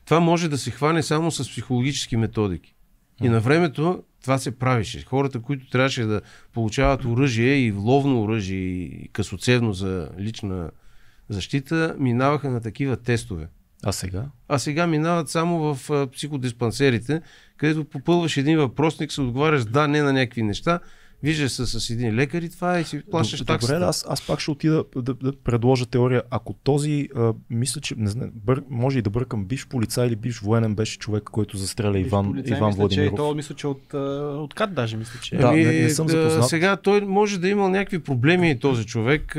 Това може да се хване само с психологически методики. И на времето това се правише. Хората, които трябваше да получават оръжие и ловно оръжие и късоцевно за лична защита, минаваха на такива тестове. А сега? А сега минават само в психодиспансерите, където попълваш един въпросник, се отговаряш да, не на някакви неща Вижда се с един лекар и това е и си плащаш Добре, таксата. Добре, аз, аз пак ще отида да, да предложа теория. Ако този, а, мисля, че не знам, бър, може и да бъркам, бивш полицай или бивш военен беше човек, който застреля биш Иван, полицай, Иван мисля, Владимиров. Че, то, мисля, че от, от кат даже мисля, че. Е. Ами, да, не, не съм запознат. Сега той може да имал някакви проблеми този човек.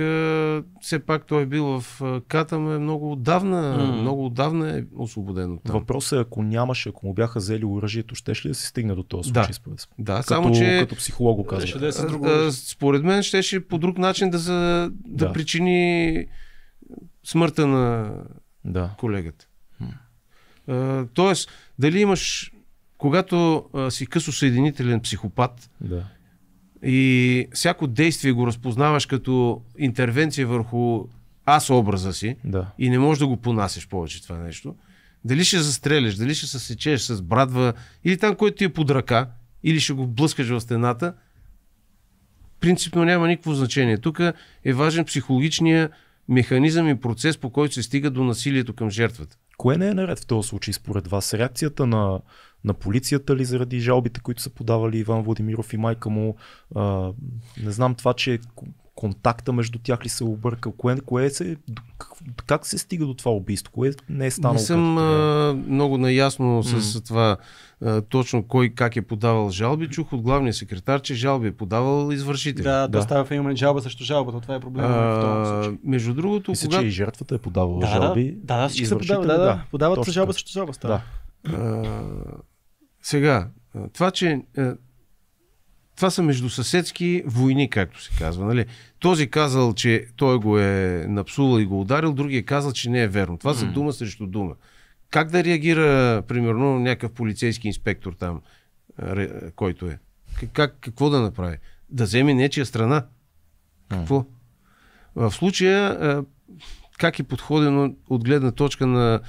Все пак той е бил в ката, но е много отдавна, mm. много отдавна е освободен от там. Въпросът е, ако нямаше, ако му бяха взели оръжието, ще ли да се стигне до този случай, да. Да, като, само че... Като психолог го казвам. Щеше да е с друго. според мен щеше по друг начин да, за, да, да причини смъртта на да. колегата. А, тоест, дали имаш, когато а, си късосъединителен психопат да. и всяко действие го разпознаваш като интервенция върху аз образа си да. и не можеш да го понасяш повече това нещо, дали ще застреляш, дали ще се сечеш с брадва или там, който ти е под ръка, или ще го блъскаш в стената, принципно няма никакво значение. Тук е важен психологичния механизъм и процес, по който се стига до насилието към жертвата. Кое не е наред в този случай според вас? Реакцията на, на полицията ли заради жалбите, които са подавали Иван Владимиров и майка му? А, не знам това, че е контакта между тях ли се е обърка? Кое, кое се, как се стига до това убийство? Кое не е станало? Не съм а, много наясно с mm. това а, точно кой как е подавал жалби. Чух от главния секретар, че жалби е подавал извършител. Да, да, става в момент жалба срещу жалбата. Това е проблема. А, между другото, Мисля, кога... че и жертвата е подавала да, жалби. Да, да, всички се подават. Да, да, Подават точно. жалба срещу жалба. Става. Да. А, сега, това, че това са междусъседски войни, както се казва. Нали? Този казал, че той го е напсувал и го ударил, другия е казал, че не е верно. Това са дума срещу дума. Как да реагира, примерно, някакъв полицейски инспектор там, който е? Как, какво да направи? Да вземе нечия страна? Какво? В случая, как е подходено от гледна точка на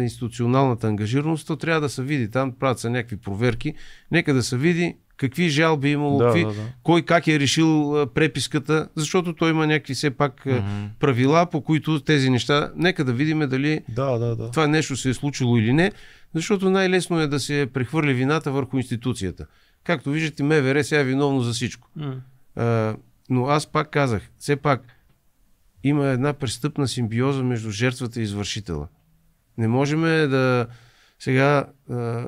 институционалната ангажираност, то трябва да се види. Там правят са някакви проверки. Нека да се види какви жалби е имало, да, какви, да, да. кой как е решил преписката, защото той има някакви все пак mm-hmm. правила, по които тези неща, нека да видим дали да, да, да. това нещо се е случило или не, защото най-лесно е да се прехвърли вината върху институцията. Както виждате, МВР сега е виновно за всичко. Mm. А, но аз пак казах, все пак има една престъпна симбиоза между жертвата и извършителя. Не можем да сега, а,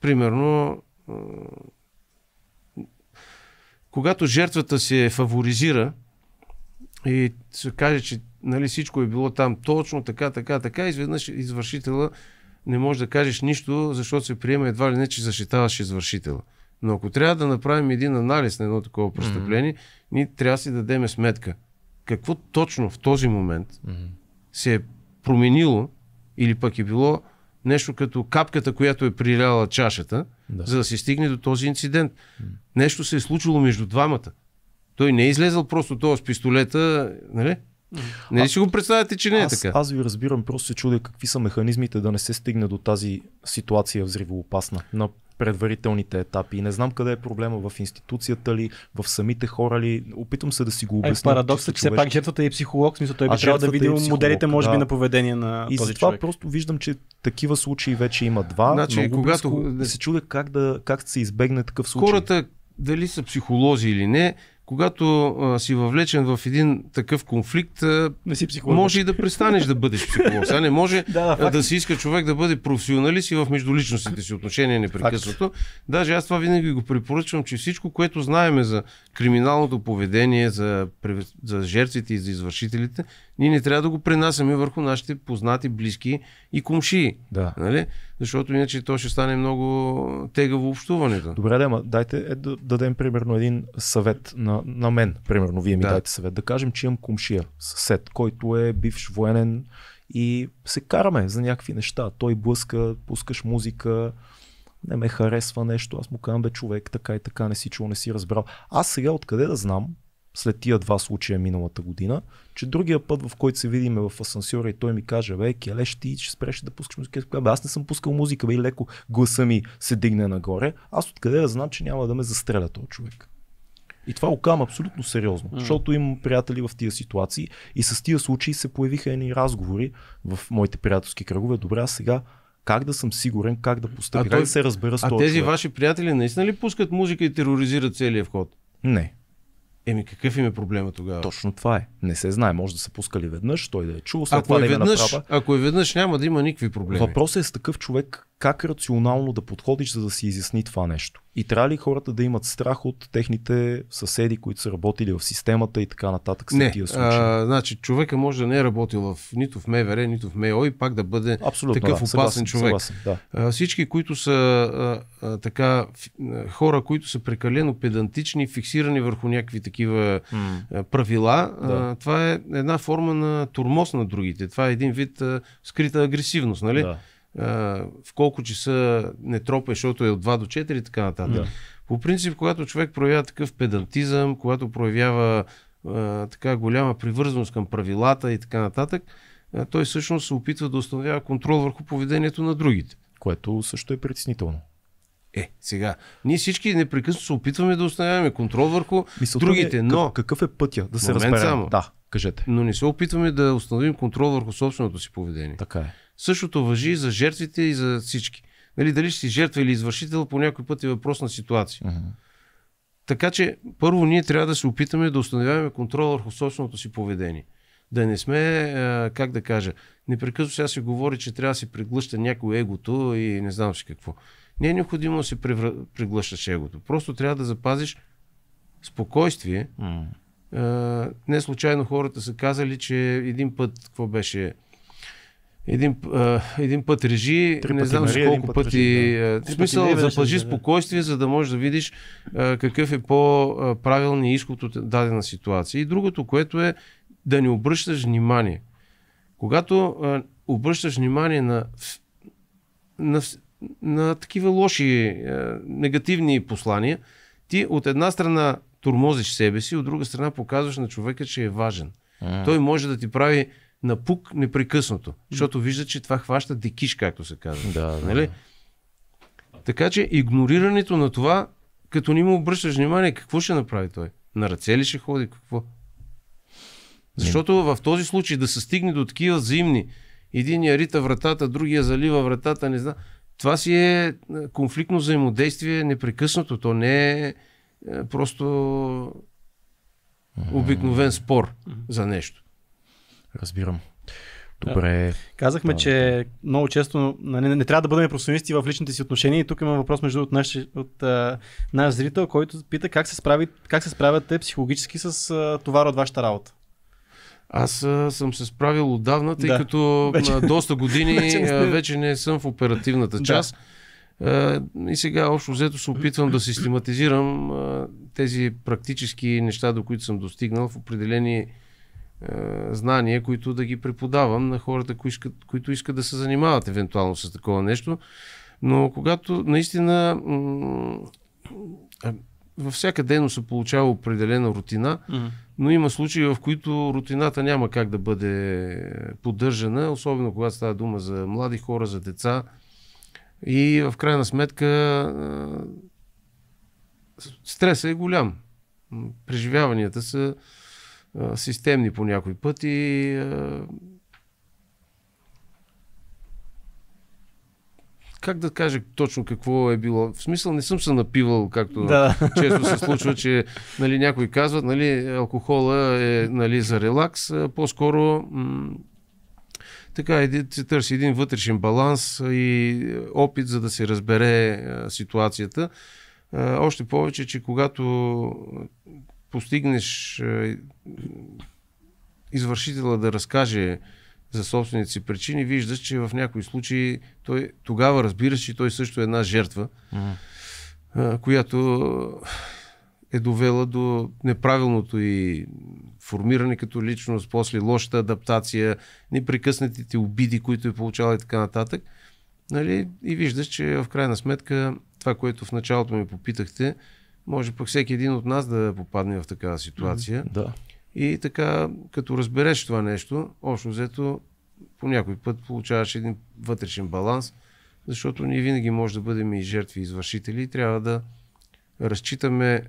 примерно, а, когато жертвата се фаворизира и се каже, че нали, всичко е било там точно така, така, така, изведнъж извършителя не може да кажеш нищо, защото се приема едва ли не, че защитаваш извършителя. Но ако трябва да направим един анализ на едно такова престъпление, mm-hmm. ние трябва да си дадем сметка какво точно в този момент mm-hmm. се е променило или пък е било нещо като капката, която е приляла чашата, да. за да се стигне до този инцидент. Нещо се е случило между двамата. Той не е излезъл просто това с пистолета, нали? ли нали си го представяте, че не е аз, така? Аз ви разбирам, просто се чудя какви са механизмите да не се стигне до тази ситуация взривоопасна на предварителните етапи. И не знам къде е проблема в институцията ли, в самите хора ли. Опитвам се да си го обясня. Е, парадоксът, че все пак жертвата е психолог, в смисъл той би трябвало да е види е моделите, може да. би, на поведение на и този това просто виждам, че такива случаи вече има два. Значи, много когато... Близко, се чудя как, да, как се избегне такъв случай. Хората, дали са психолози или не, когато а, си въвлечен в един такъв конфликт, а, не си може и да престанеш да бъдеш психолог. Сега не може <laughs> да, да, да си иска човек да бъде професионалист и в междуличностните си отношения непрекъснато. Даже аз това винаги го препоръчвам, че всичко, което знаеме за криминалното поведение, за, за жертвите и за извършителите, ние не трябва да го пренасяме върху нашите познати, близки и комшии. Да. Нали? защото иначе то ще стане много тегаво общуването. Добре, да, дайте е, да дадем примерно един съвет на, на мен, примерно вие ми да. дайте съвет. Да кажем, че имам кумшия съсед, който е бивш военен и се караме за някакви неща. Той блъска, пускаш музика, не ме харесва нещо, аз му казвам бе човек, така и така, не си чул, не си разбрал. Аз сега откъде да знам, след тия два случая миналата година, че другия път, в който се видиме в асансьора и той ми каже, бе, келеш ти ще спреш да пускаш музика. Бе, аз не съм пускал музика, бе, и леко гласа ми се дигне нагоре. Аз откъде да знам, че няма да ме застреля този човек. И това го казвам абсолютно сериозно, mm. защото имам приятели в тия ситуации и с тия случаи се появиха едни разговори в моите приятелски кръгове. Добре, а сега как да съм сигурен, как да поставя, как той, да се разбера с А този тези човек. ваши приятели наистина ли пускат музика и тероризират целия вход? Не. Еми какъв им е проблема тогава? Точно това е. Не се знае. Може да са пускали веднъж, той да е чул, след ако това е да веднъж, направа. Ако е веднъж, няма да има никакви проблеми. Въпросът е с такъв човек как рационално да подходиш, за да си изясни това нещо. И трябва ли хората да имат страх от техните съседи, които са работили в системата и така нататък? Не, тия А, значи човека може да не е работил в, нито в МВР, нито в МЕО и пак да бъде Абсолютно, такъв да, опасен съгласен, човек. Съгласен, да. а, всички, които са а, а, така хора, които са прекалено педантични, фиксирани върху някакви такива а, правила, да. а, това е една форма на турмоз на другите. Това е един вид а, скрита агресивност, нали? Да в колко часа не тропа, защото е от 2 до 4 и така нататък. Да. По принцип, когато човек проявява такъв педантизъм, когато проявява а, така голяма привързаност към правилата и така нататък, а, той всъщност се опитва да установява контрол върху поведението на другите. Което също е притеснително. Е, сега, ние всички непрекъснато се опитваме да установяваме контрол върху Мисълта е другите, е, но... Какъв е пътя да се разберем? Само. Да, кажете. Но не се опитваме да установим контрол върху собственото си поведение. Така е. Същото въжи и за жертвите и за всички. Нали, дали ще си жертва или извършител, по някой път е въпрос на ситуация. Uh-huh. Така че, първо, ние трябва да се опитаме да установяваме контрол върху собственото си поведение. Да не сме, как да кажа, непрекъсно сега се говори, че трябва да се преглъща някой егото и не знам си какво. Не е необходимо да се преглъщаш егото. Просто трябва да запазиш спокойствие. Не случайно хората са казали, че един път, какво беше, един, а, един път режи, Три не пъти знам за колко път пъти. Да. В смисъл, заплажи да. спокойствие, за да можеш да видиш а, какъв е по-правилният изход от дадена ситуация. И другото, което е да не обръщаш внимание. Когато а, обръщаш внимание на, на, на такива лоши, а, негативни послания, ти от една страна турмозиш себе си, от друга страна показваш на човека, че е важен. А. Той може да ти прави напук непрекъснато. Защото вижда, че това хваща декиш, както се казва. Да, нали? да. Така че игнорирането на това, като не му обръщаш внимание, какво ще направи той? На ръце ли ще ходи? Какво? Защото в този случай да се стигне до такива взаимни, единия рита вратата, другия залива вратата, не знам. Това си е, е конфликтно взаимодействие непрекъснато. То не е, е просто обикновен спор за нещо. Разбирам. Добре. Да. Казахме, да, че да. много често не, нали, не, не трябва да бъдем професионалисти в личните си отношения. И тук има въпрос между от наш, от, а, наш зрител, който пита как се, справи, как се справяте психологически с а, товара от вашата работа. Аз а, съм се справил отдавна, тъй да. като <laughs> вече... на доста години <laughs> вече, не... вече не съм в оперативната част. Да. И сега общо взето се опитвам да систематизирам тези практически неща, до които съм достигнал в определени е, знания, които да ги преподавам на хората, които искат, които искат да се занимават евентуално с такова нещо. Но когато наистина е, във всяка дейност се получава определена рутина, mm-hmm. но има случаи, в които рутината няма как да бъде поддържана, особено когато става дума за млади хора, за деца. И в крайна сметка е, стресът е голям. Преживяванията са системни по някой път и как да кажа точно какво е било. В смисъл не съм се напивал, както да. често се случва, че нали, някои казват, нали, алкохола е нали, за релакс. По-скоро м- така се търси един вътрешен баланс и опит за да се разбере ситуацията. още повече, че когато постигнеш е, извършителя да разкаже за собствените си причини, виждаш, че в някои случаи той тогава разбираш, че той също е една жертва, mm-hmm. която е довела до неправилното и формиране като личност, после лошата адаптация, непрекъснатите обиди, които е получава, и така нататък. Нали? И виждаш, че в крайна сметка това, което в началото ми попитахте, може пък всеки един от нас да попадне в такава ситуация. Mm, да. И така, като разбереш това нещо, общо взето по някой път получаваш един вътрешен баланс, защото ние винаги може да бъдем и жертви, и извършители и трябва да разчитаме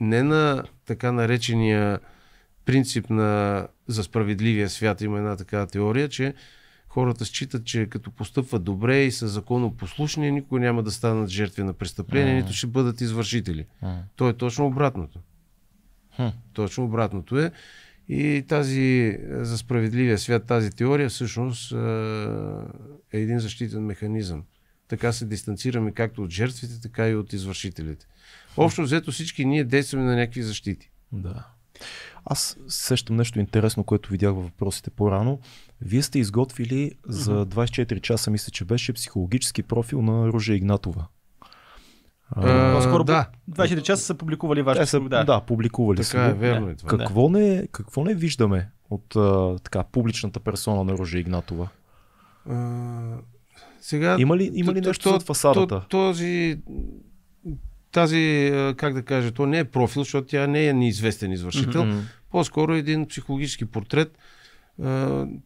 не на така наречения принцип на, за справедливия свят. Има една такава теория, че хората считат, че като постъпват добре и са законопослушни, никога няма да станат жертви на престъпления, нито ще бъдат извършители. То е точно обратното. Точно обратното е. И тази е, за справедливия свят, тази теория всъщност е, е един защитен механизъм. Така се дистанцираме както от жертвите, така и от извършителите. Общо взето всички ние действаме на някакви защити. Да. Аз сещам нещо интересно, което видях във въпросите по-рано. Вие сте изготвили за 24 часа, мисля, че беше психологически профил на Ружа Игнатова. А, скоро да. 24 часа са публикували вашите. Са, да. да, публикували така са. Е, верно е да. Какво, не, какво не виждаме от а, така, публичната персона на Ружа Игнатова? А, сега, има ли, има ли нещо то, зад фасадата? То, този тази, как да кажа, то не е профил, защото тя не е неизвестен извършител, mm-hmm. по-скоро един психологически портрет.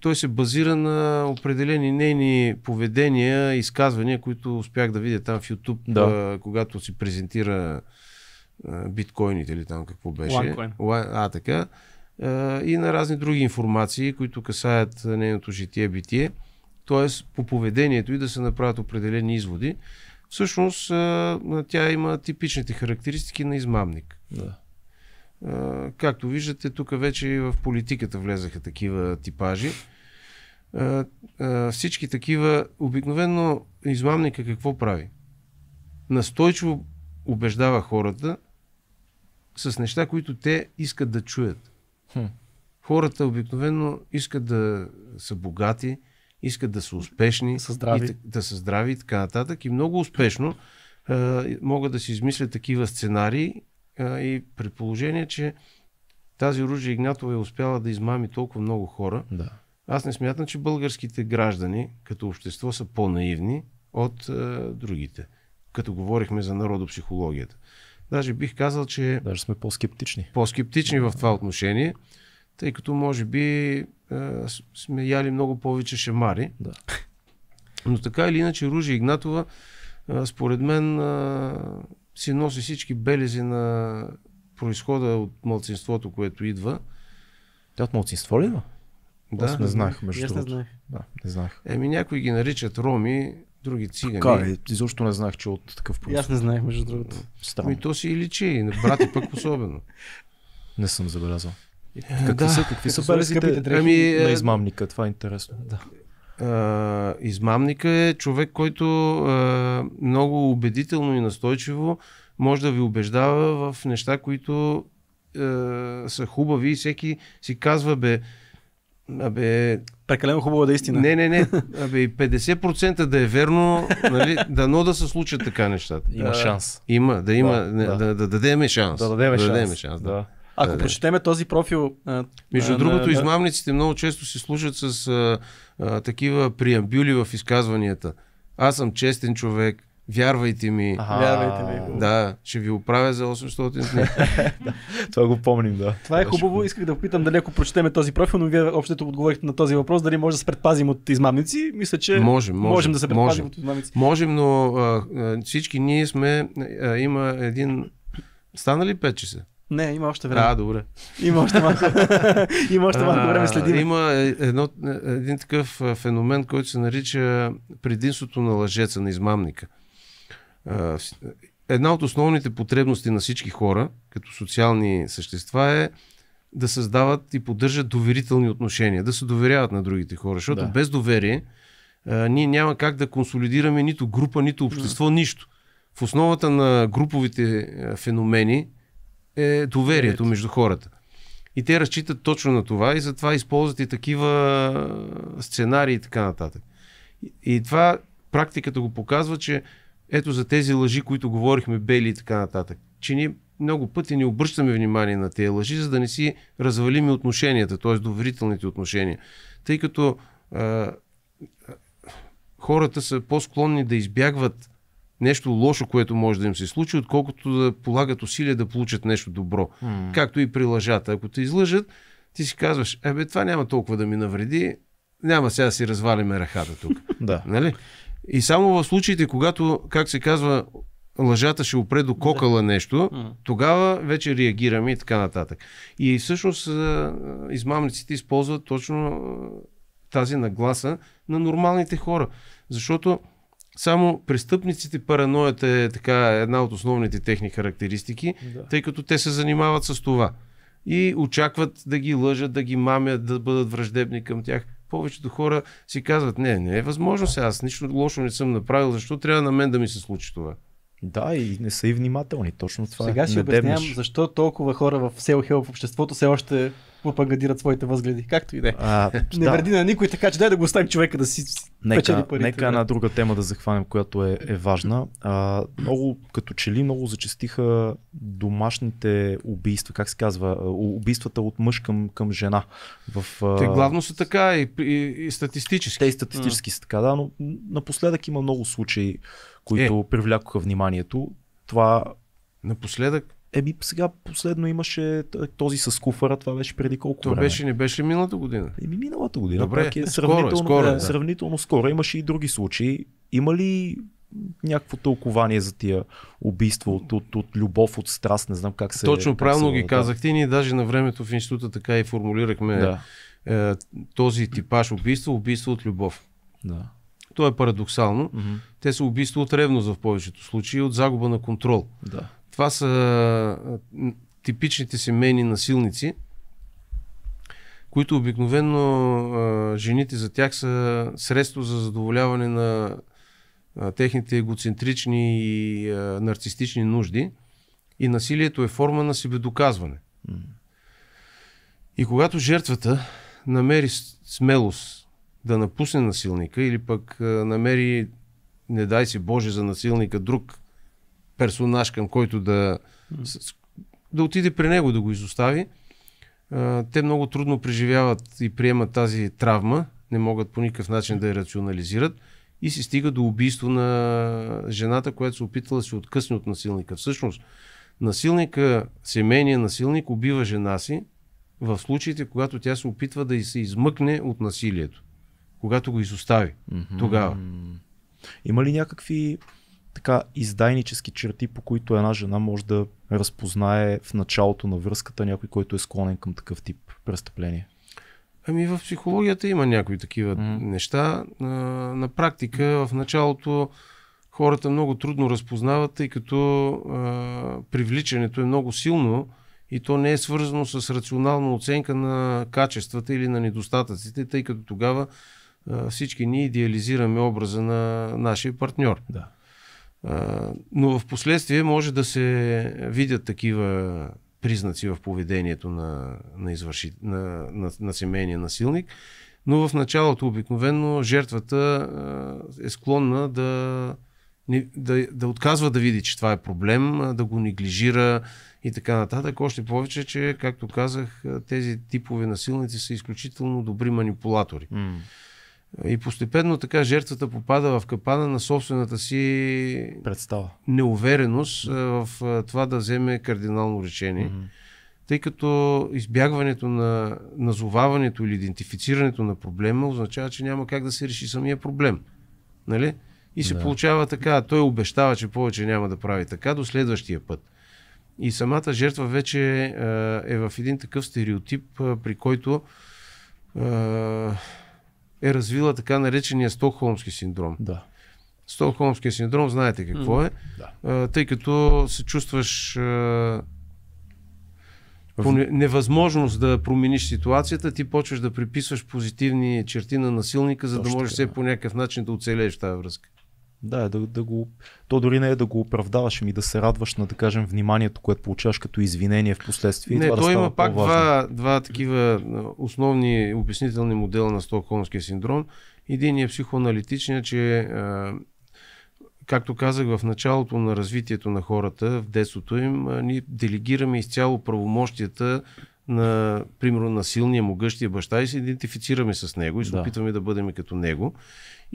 Той се базира на определени нейни поведения, изказвания, които успях да видя там в YouTube, да. когато си презентира биткоините или там какво беше. OneCoin. А, така. И на разни други информации, които касаят нейното житие-битие. Тоест по поведението и да се направят определени изводи всъщност тя има типичните характеристики на измамник. Да. Както виждате, тук вече и в политиката влезаха такива типажи. Всички такива, обикновено измамника какво прави? Настойчиво убеждава хората с неща, които те искат да чуят. Хм. Хората обикновено искат да са богати, искат да са успешни, здрави. И, да, са здрави и така нататък. И много успешно а, могат да си измислят такива сценарии а, и предположение, че тази оружие Игнатова е успяла да измами толкова много хора. Да. Аз не смятам, че българските граждани като общество са по-наивни от а, другите. Като говорихме за народопсихологията. Даже бих казал, че. Даже сме по-скептични. По-скептични в това отношение, тъй като може би е, сме яли много повече шемари. Да. Но така или иначе Ружи Игнатова, е, според мен, е, си носи всички белези на происхода от младсинството, което идва. Тя от младсинство ли има? Да. Аз не знаех, между другото. Не знаех. Да, не знаех. Еми, някои ги наричат роми, други цигани. Така е, изобщо не знаех, че от такъв происход. Аз не знаех, между другото. Ами то си и личи, брати пък <laughs> особено. не съм забелязал. Какви, да. са, какви са белезите ами, е, на измамника? Това е интересно. Да. А, измамника е човек, който а, много убедително и настойчиво може да ви убеждава в неща, които а, са хубави и всеки си казва, бе, Абе. Прекалено хубава да е истина. Не, не, не. Абе, и 50% да е верно, нали, дано да се случат така нещата. Има да, шанс. Има, да има, да, да, да, да дадеме шанс. Да дадеме да шанс. Дадеме шанс да. да. Ако е, прочетеме този профил. Между а, другото, на, измамниците много често се служат с а, а, такива преамбюли в изказванията. Аз съм честен човек, Вярвайте ми. Аха, Вярвайте ми. Да, ще ви оправя за 800 дни. <laughs> това го помним, да. Това е хубаво. Исках да попитам дали ако прочетеме този профил, но вие общото отговорихте на този въпрос, дали може да се предпазим от измамници. Мисля, че можем, можем, можем да се предпазим можем. от измамници. Можем, но а, всички ние сме. А, има един. Стана ли 5 часа? Не, има още време. А, добре. Има още малко, <laughs> има още малко време следи. Има е, едно, е, един такъв е, феномен, който се нарича предимството на лъжеца, на измамника. Една от основните потребности на всички хора, като социални същества, е да създават и поддържат доверителни отношения, да се доверяват на другите хора, защото да. без доверие а, ние няма как да консолидираме нито група, нито общество, да. нищо. В основата на груповите феномени е доверието между хората. И те разчитат точно на това и затова използват и такива сценарии и така нататък. И това практиката го показва, че ето за тези лъжи, които говорихме, бели и така нататък, че ние много пъти не обръщаме внимание на тези лъжи, за да не си развалиме отношенията, т.е. доверителните отношения. Тъй като хората са по-склонни да избягват нещо лошо, което може да им се случи, отколкото да полагат усилия да получат нещо добро. Mm. Както и при лъжата. Ако те излъжат, ти си казваш, ебе, това няма толкова да ми навреди, няма сега да си развалиме ръката тук. <laughs> да. Нали? И само в случаите, когато, как се казва, лъжата ще опре до кокала нещо, тогава вече реагираме и така нататък. И всъщност измамниците използват точно тази нагласа на нормалните хора. Защото само престъпниците параноята е така една от основните техни характеристики, да. тъй като те се занимават с това. И очакват да ги лъжат, да ги мамят, да бъдат враждебни към тях. Повечето хора си казват, не, не е възможно сега, аз нищо лошо не съм направил, защо трябва на мен да ми се случи това? Да, и не са и внимателни, точно това. Сега си обяснявам защо толкова хора в Сел в обществото все още пропагандират своите възгледи. Както и да е. <laughs> Не вреди на никой, така че дай да го оставим човека да си нека, печели парите. Нека една друга тема да захванем, която е, е важна. А, много, като че ли много зачастиха домашните убийства, как се казва, убийствата от мъж към, към жена. В, а... Те главно са така и, и, и статистически. Те и статистически а. са така, да, но напоследък има много случаи, които е. привлякоха вниманието. Това Напоследък Еми, сега последно имаше този с куфара, това беше преди колко това време. беше, не беше миналата година. Еми миналата година. Добре, пак е, е сравнително, скоро, скоро, е, да. сравнително скоро. Имаше и други случаи. Има ли някакво тълкование за тия убийства от, от, от любов, от страст, не знам как се... Точно правилно ги да. казахте. Ние даже на времето в института така и формулирахме да. е, този типаж убийство, убийство от любов. Да. То е парадоксално. Mm-hmm. Те са убийства от ревност в повечето случаи, от загуба на контрол. Да. Това са типичните семейни насилници, които обикновено жените за тях са средство за задоволяване на техните егоцентрични и нарцистични нужди. И насилието е форма на себедоказване. И когато жертвата намери смелост да напусне насилника или пък намери, не дай си Боже, за насилника друг персонаж, към който да, да отиде при него, да го изостави. Те много трудно преживяват и приемат тази травма, не могат по никакъв начин да я рационализират и се стига до убийство на жената, която се опитала да се откъсне от насилника. Всъщност, насилника, семейният насилник убива жена си в случаите, когато тя се опитва да се измъкне от насилието. Когато го изостави. Mm-hmm. Тогава. Има ли някакви така издайнически черти, по които една жена може да разпознае в началото на връзката някой, който е склонен към такъв тип престъпление? Ами в психологията има някои такива mm. неща. На, на практика в началото хората много трудно разпознават, тъй като а, привличането е много силно и то не е свързано с рационална оценка на качествата или на недостатъците, тъй като тогава а, всички ние идеализираме образа на нашия партньор. Да. Но в последствие може да се видят такива признаци в поведението на, на, извърши, на, на, на семейния насилник, но в началото обикновено жертвата е склонна да, да, да отказва да види, че това е проблем, да го неглижира и така нататък. Още повече, че, както казах, тези типове насилници са изключително добри манипулатори. Mm. И постепенно така жертвата попада в капана на собствената си Представа. неувереност в това да вземе кардинално решение. Mm-hmm. Тъй като избягването на назоваването или идентифицирането на проблема означава, че няма как да се реши самия проблем. Нали? И се да. получава така. Той обещава, че повече няма да прави така до следващия път. И самата жертва вече е в един такъв стереотип, при който е развила така наречения Стокхолмски синдром. Да. Стокхолмския синдром, знаете какво е, да. тъй като се чувстваш по невъзможност да промениш ситуацията, ти почваш да приписваш позитивни черти на насилника, за да можеш все по някакъв начин да оцелееш тази връзка. Да, да, да го... То дори не е да го оправдаваш, ами да се радваш на, да кажем, вниманието, което получаваш като извинение в последствие. Не, това той да има пак два, два такива основни обяснителни модела на Стокхолмския синдром. Един е психоаналитичен, че както казах в началото на развитието на хората, в детството им, ние делегираме изцяло правомощията на, примерно, на силния, могъщия баща и се идентифицираме с него и се да. опитваме да бъдем като него.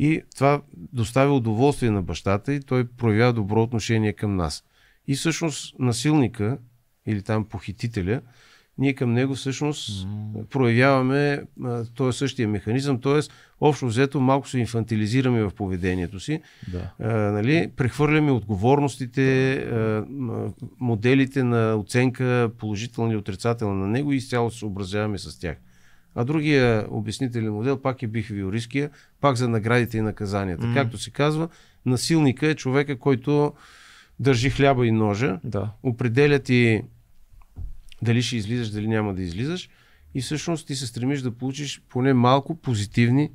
И това доставя удоволствие на бащата и той проявява добро отношение към нас. И всъщност насилника или там похитителя, ние към него всъщност mm. проявяваме този е същия механизъм, т.е. общо взето малко се инфантилизираме в поведението си, да. а, нали, прехвърляме отговорностите, а, моделите на оценка, положителна или отрицателна на него и изцяло се съобразяваме с тях. А другия обяснителен модел пак е бихевиористския, пак за наградите и наказанията. Mm-hmm. Както се казва, насилника е човека, който държи хляба и ножа, да. определя ти дали ще излизаш, дали няма да излизаш и всъщност ти се стремиш да получиш поне малко позитивни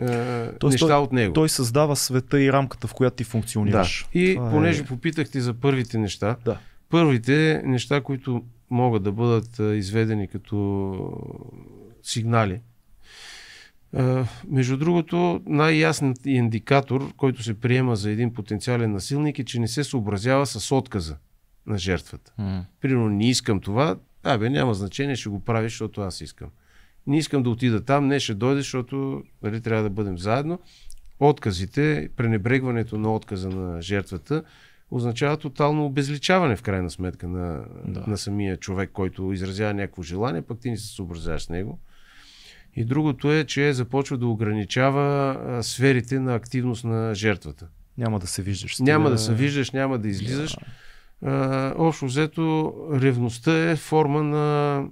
е, Тоест, неща той, от него. Той създава света и рамката, в която ти функционираш. Да. И Това е- понеже е... попитахте за първите неща, да. първите неща, които могат да бъдат изведени като сигнали. Между другото, най-ясният индикатор, който се приема за един потенциален насилник е, че не се съобразява с отказа на жертвата. Mm. Примерно, не искам това, абе, няма значение, ще го правиш, защото аз искам. Не искам да отида там, не ще дойде, защото нали, трябва да бъдем заедно. Отказите, пренебрегването на отказа на жертвата означава тотално обезличаване в крайна сметка на, да. на самия човек, който изразява някакво желание, пък ти не се съобразяваш с него. И другото е, че започва да ограничава сферите на активност на жертвата. Няма да се виждаш. Няма да, се виждаш, няма да излизаш. Да. общо взето, ревността е форма на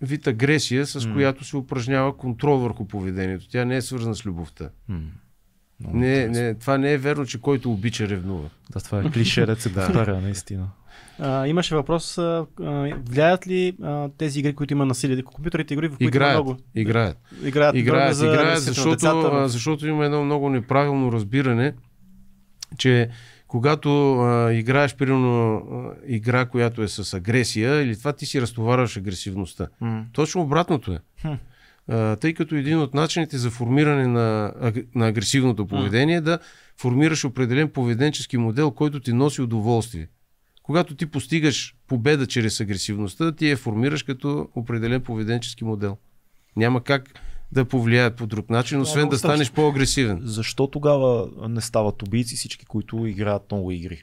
вид агресия, с mm. която се упражнява контрол върху поведението. Тя не е свързана с любовта. Mm не, не, това не е верно, че който обича ревнува. Да, това е клише рецепт, да. <laughs> наистина. А, имаше въпрос, а, влияят ли а, тези игри, които има насилие? Компютърите игри, в които играят, много... Играят. Играят, играят, за играят защото, децата. защото има едно много неправилно разбиране, че когато а, играеш, примерно, игра, която е с агресия, или това ти си разтоварваш агресивността. Mm. Точно обратното е. Хм тъй като един от начините за формиране на, на агресивното поведение е да формираш определен поведенчески модел, който ти носи удоволствие. Когато ти постигаш победа чрез агресивността, ти я формираш като определен поведенчески модел. Няма как да повлияят по друг начин, е освен да, станеш по-агресивен. Защо тогава не стават убийци всички, които играят много игри?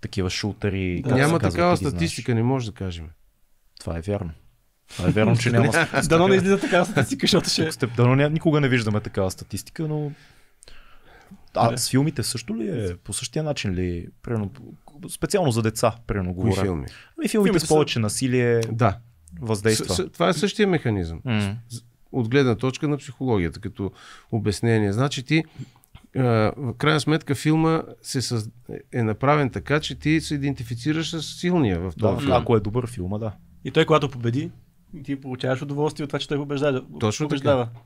Такива шутери. Да. Няма казва, такава статистика, знаеш. не може да кажем. Това е вярно. А, е верно, че няма статистика. Дано не излиза такава статистика, защото ще... Сте... Дано никога не виждаме такава статистика, но... А не. с филмите също ли е? По същия начин ли? Примерно, специално за деца, примерно говоря. Кои филми? Ами филмите филмите с повече са... насилие, да. въздейства. С, с, това е същия механизъм. Mm. От гледна точка на психологията, като обяснение. Значи ти е, в крайна сметка филма се съз... е направен така, че ти се идентифицираш с силния в този да, филм. Ако е добър филма, да. И той, когато победи, ти получаваш удоволствие от това, че той побеждава. Точно побеждава. Така.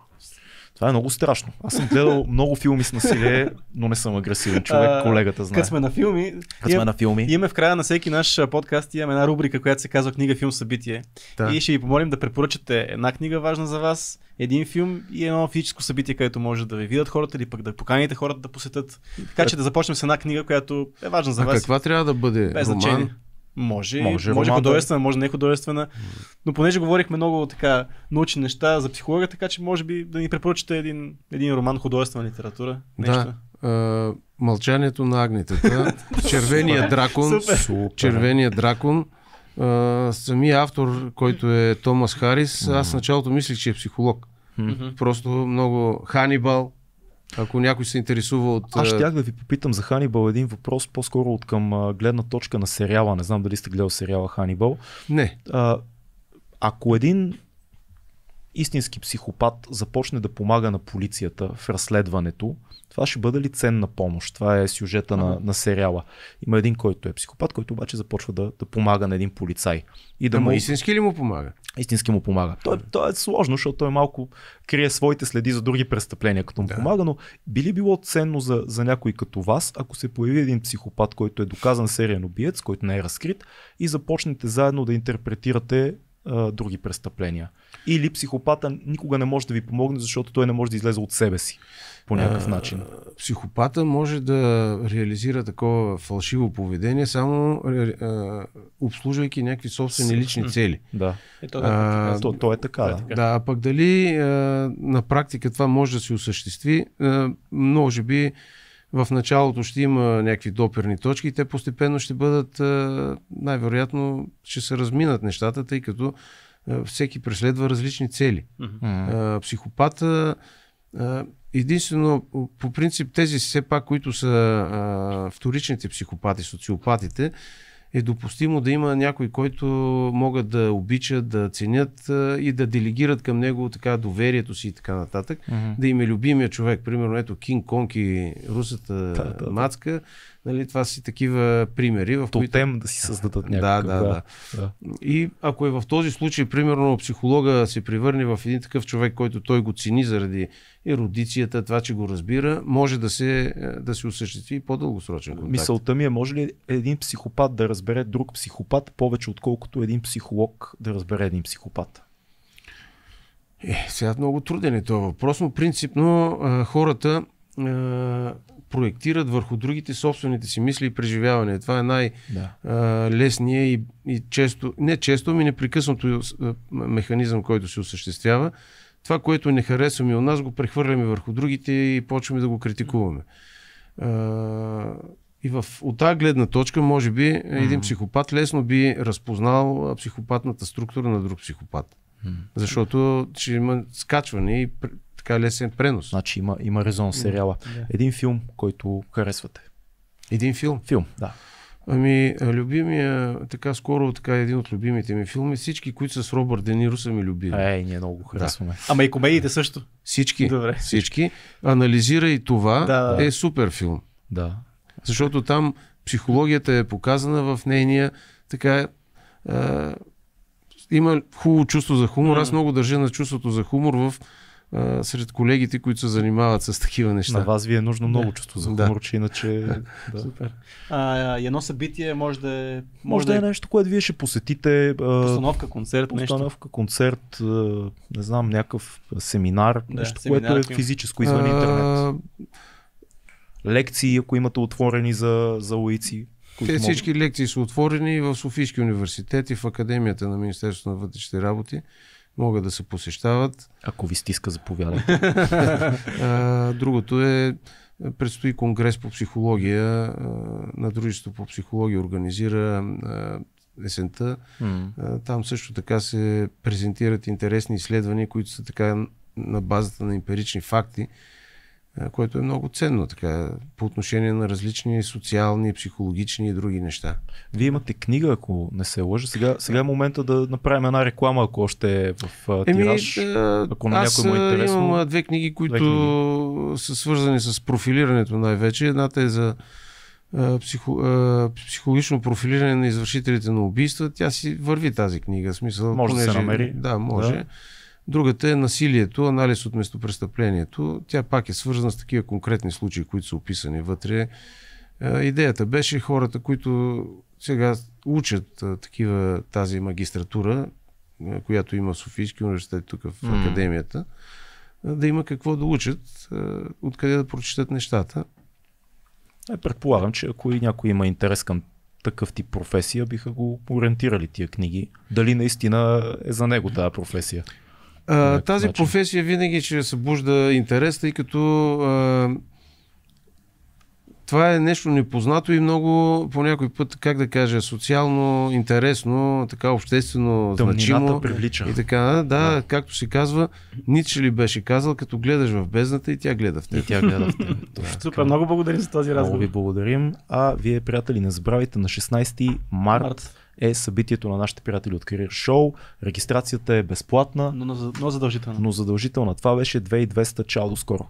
Това е много страшно. Аз съм гледал много филми с насилие, но не съм агресивен човек, а, колегата знае. Къде сме на филми, Кът сме на филми. имаме в края на всеки наш подкаст имаме една рубрика, която се казва книга, филм, събитие. Да. И ще ви помолим да препоръчате една книга важна за вас, един филм и едно физическо събитие, което може да ви видят хората или пък да поканите хората да посетят. Така е, че да започнем с една книга, която е важна за а вас. Каква трябва да бъде? Без роман? значение. Може, може, може роман, художествена, може не художествена. Но понеже говорихме много така научни неща за психология, така че може би да ни препоръчате един, един роман художествена литература. Нещо. Да. А, мълчанието на агнетата. <laughs> Червения дракон. Червения дракон. Uh, самия автор, който е Томас Харис, mm-hmm. аз началото мислих, че е психолог. Mm-hmm. Просто много Ханибал, ако някой се интересува от. Аз щях да ви попитам за Ханибал един въпрос, по-скоро от към гледна точка на сериала. Не знам дали сте гледал сериала Ханибал. Не. А, ако един истински психопат започне да помага на полицията в разследването, това ще бъде ли ценна помощ? Това е сюжета на, на сериала. Има един, който е психопат, който обаче започва да, да помага на един полицай. И да Ама му... истински ли му помага? Истински му помага. Той, е, е сложно, защото той малко крие своите следи за други престъпления, като му да. помага, но би ли било ценно за, за някой като вас, ако се появи един психопат, който е доказан сериен убиец, който не е разкрит и започнете заедно да интерпретирате а, други престъпления. Или психопата никога не може да ви помогне, защото той не може да излезе от себе си по някакъв а, начин. Психопата може да реализира такова фалшиво поведение, само а, обслужвайки някакви собствени лични цели. Да. Е, то, да, а, е то, то е така. Да, да. а пък дали а, на практика това може да се осъществи, а, може би в началото ще има някакви доперни точки и те постепенно ще бъдат, най-вероятно ще се разминат нещата, тъй като всеки преследва различни цели. Mm-hmm. Психопата Единствено, по принцип, тези все пак, които са вторичните психопати, социопатите, е допустимо да има някой, който могат да обичат, да ценят и да делегират към него така доверието си и така нататък. Mm-hmm. Да им е любимия човек. Примерно, ето Кинг Конг и русата да, да, да. мацка Нали, това са такива примери. В които... Тотем да си създадат някакъв. Да, да, да, да. И ако е в този случай, примерно, психолога се превърне в един такъв човек, който той го цени заради ерудицията, това, че го разбира, може да се, е, да се осъществи по-дългосрочен контакт. Мисълта ми е, може ли един психопат да разбере друг психопат повече, отколкото един психолог да разбере един психопат? Е, сега много труден е този въпрос, но принципно хората проектират върху другите собствените си мисли и преживявания. Това е най-лесният да. и, и често, не често, ами непрекъснато механизъм, който се осъществява. Това, което не харесваме у нас, го прехвърляме върху другите и почваме да го критикуваме. И в, от тази гледна точка, може би, един психопат лесно би разпознал психопатната структура на друг психопат. Защото ще има скачване и така лесен пренос. Значи има, има резон сериала. Да. Един филм, който харесвате. Един филм? Филм, да. Ами, любимия, така скоро така един от любимите ми филми, всички, които са с Робърт Дениро са ми любими. Е, ние много харесваме. Да. Ама и комедиите също. Всички. Добре. Всички. Анализира и това. Да, да. Е супер филм. Да. Защото там психологията е показана в нейния така е, има хубаво чувство за хумор. Аз много държа на чувството за хумор в а, сред колегите, които се занимават с такива неща. На вас ви е нужно много да. чувство за хумор, да. че иначе... <laughs> да. Супер. А, едно събитие може да е... Може, може да е, е нещо, което вие ще посетите. Постановка, концерт, постановка, концерт, не знам, някакъв семинар, да, нещо, семинар, което е физическо извън интернет. Лекции, ако имате отворени за, за Те могат... всички лекции са отворени в Софийски университет и в Академията на Министерството на вътрешните работи могат да се посещават. Ако ви стиска, заповядайте. <laughs> Другото е, предстои конгрес по психология на Дружество по психология, организира есента. Там също така се презентират интересни изследвания, които са така на базата на емпирични факти, което е много ценно така, по отношение на различни социални, психологични и други неща. Вие имате книга, ако не се лъжа. Сега, сега е момента да направим една реклама, ако още е в тираж. Еми, да, ако на някой му е интересно. имам две книги, които две книги. са свързани с профилирането най-вече. Едната е за психо, психологично профилиране на извършителите на убийства. Тя си върви тази книга. Смисъл, може понеже, да се намери. Да, може. Да. Другата е насилието, анализ от местопрестъплението. Тя пак е свързана с такива конкретни случаи, които са описани вътре. Е, идеята беше хората, които сега учат е, такива тази магистратура, е, която има в Софийски университет, тук в академията, да има какво да учат, откъде да прочитат нещата. Е, предполагам, че ако и някой има интерес към такъв тип професия, биха го ориентирали тия книги. Дали наистина е за него тази професия? А, тази начин. професия винаги ще събужда интерес, тъй като а, това е нещо непознато и много по някой път, как да кажа, социално интересно, така обществено Тъмнината значимо. привлича. И така, да, да, както се казва, Ниче ли беше казал, като гледаш в бездната и тя гледа в теб. И тя гледа в теб. <laughs> да, Супер, много благодарим за този разговор. Много ви благодарим. А вие, приятели, не забравяйте на 16 март. март е събитието на нашите приятели от Career Show. Регистрацията е безплатна. Но, но, задължителна. Но задължителна. Това беше 2200. Чао до скоро.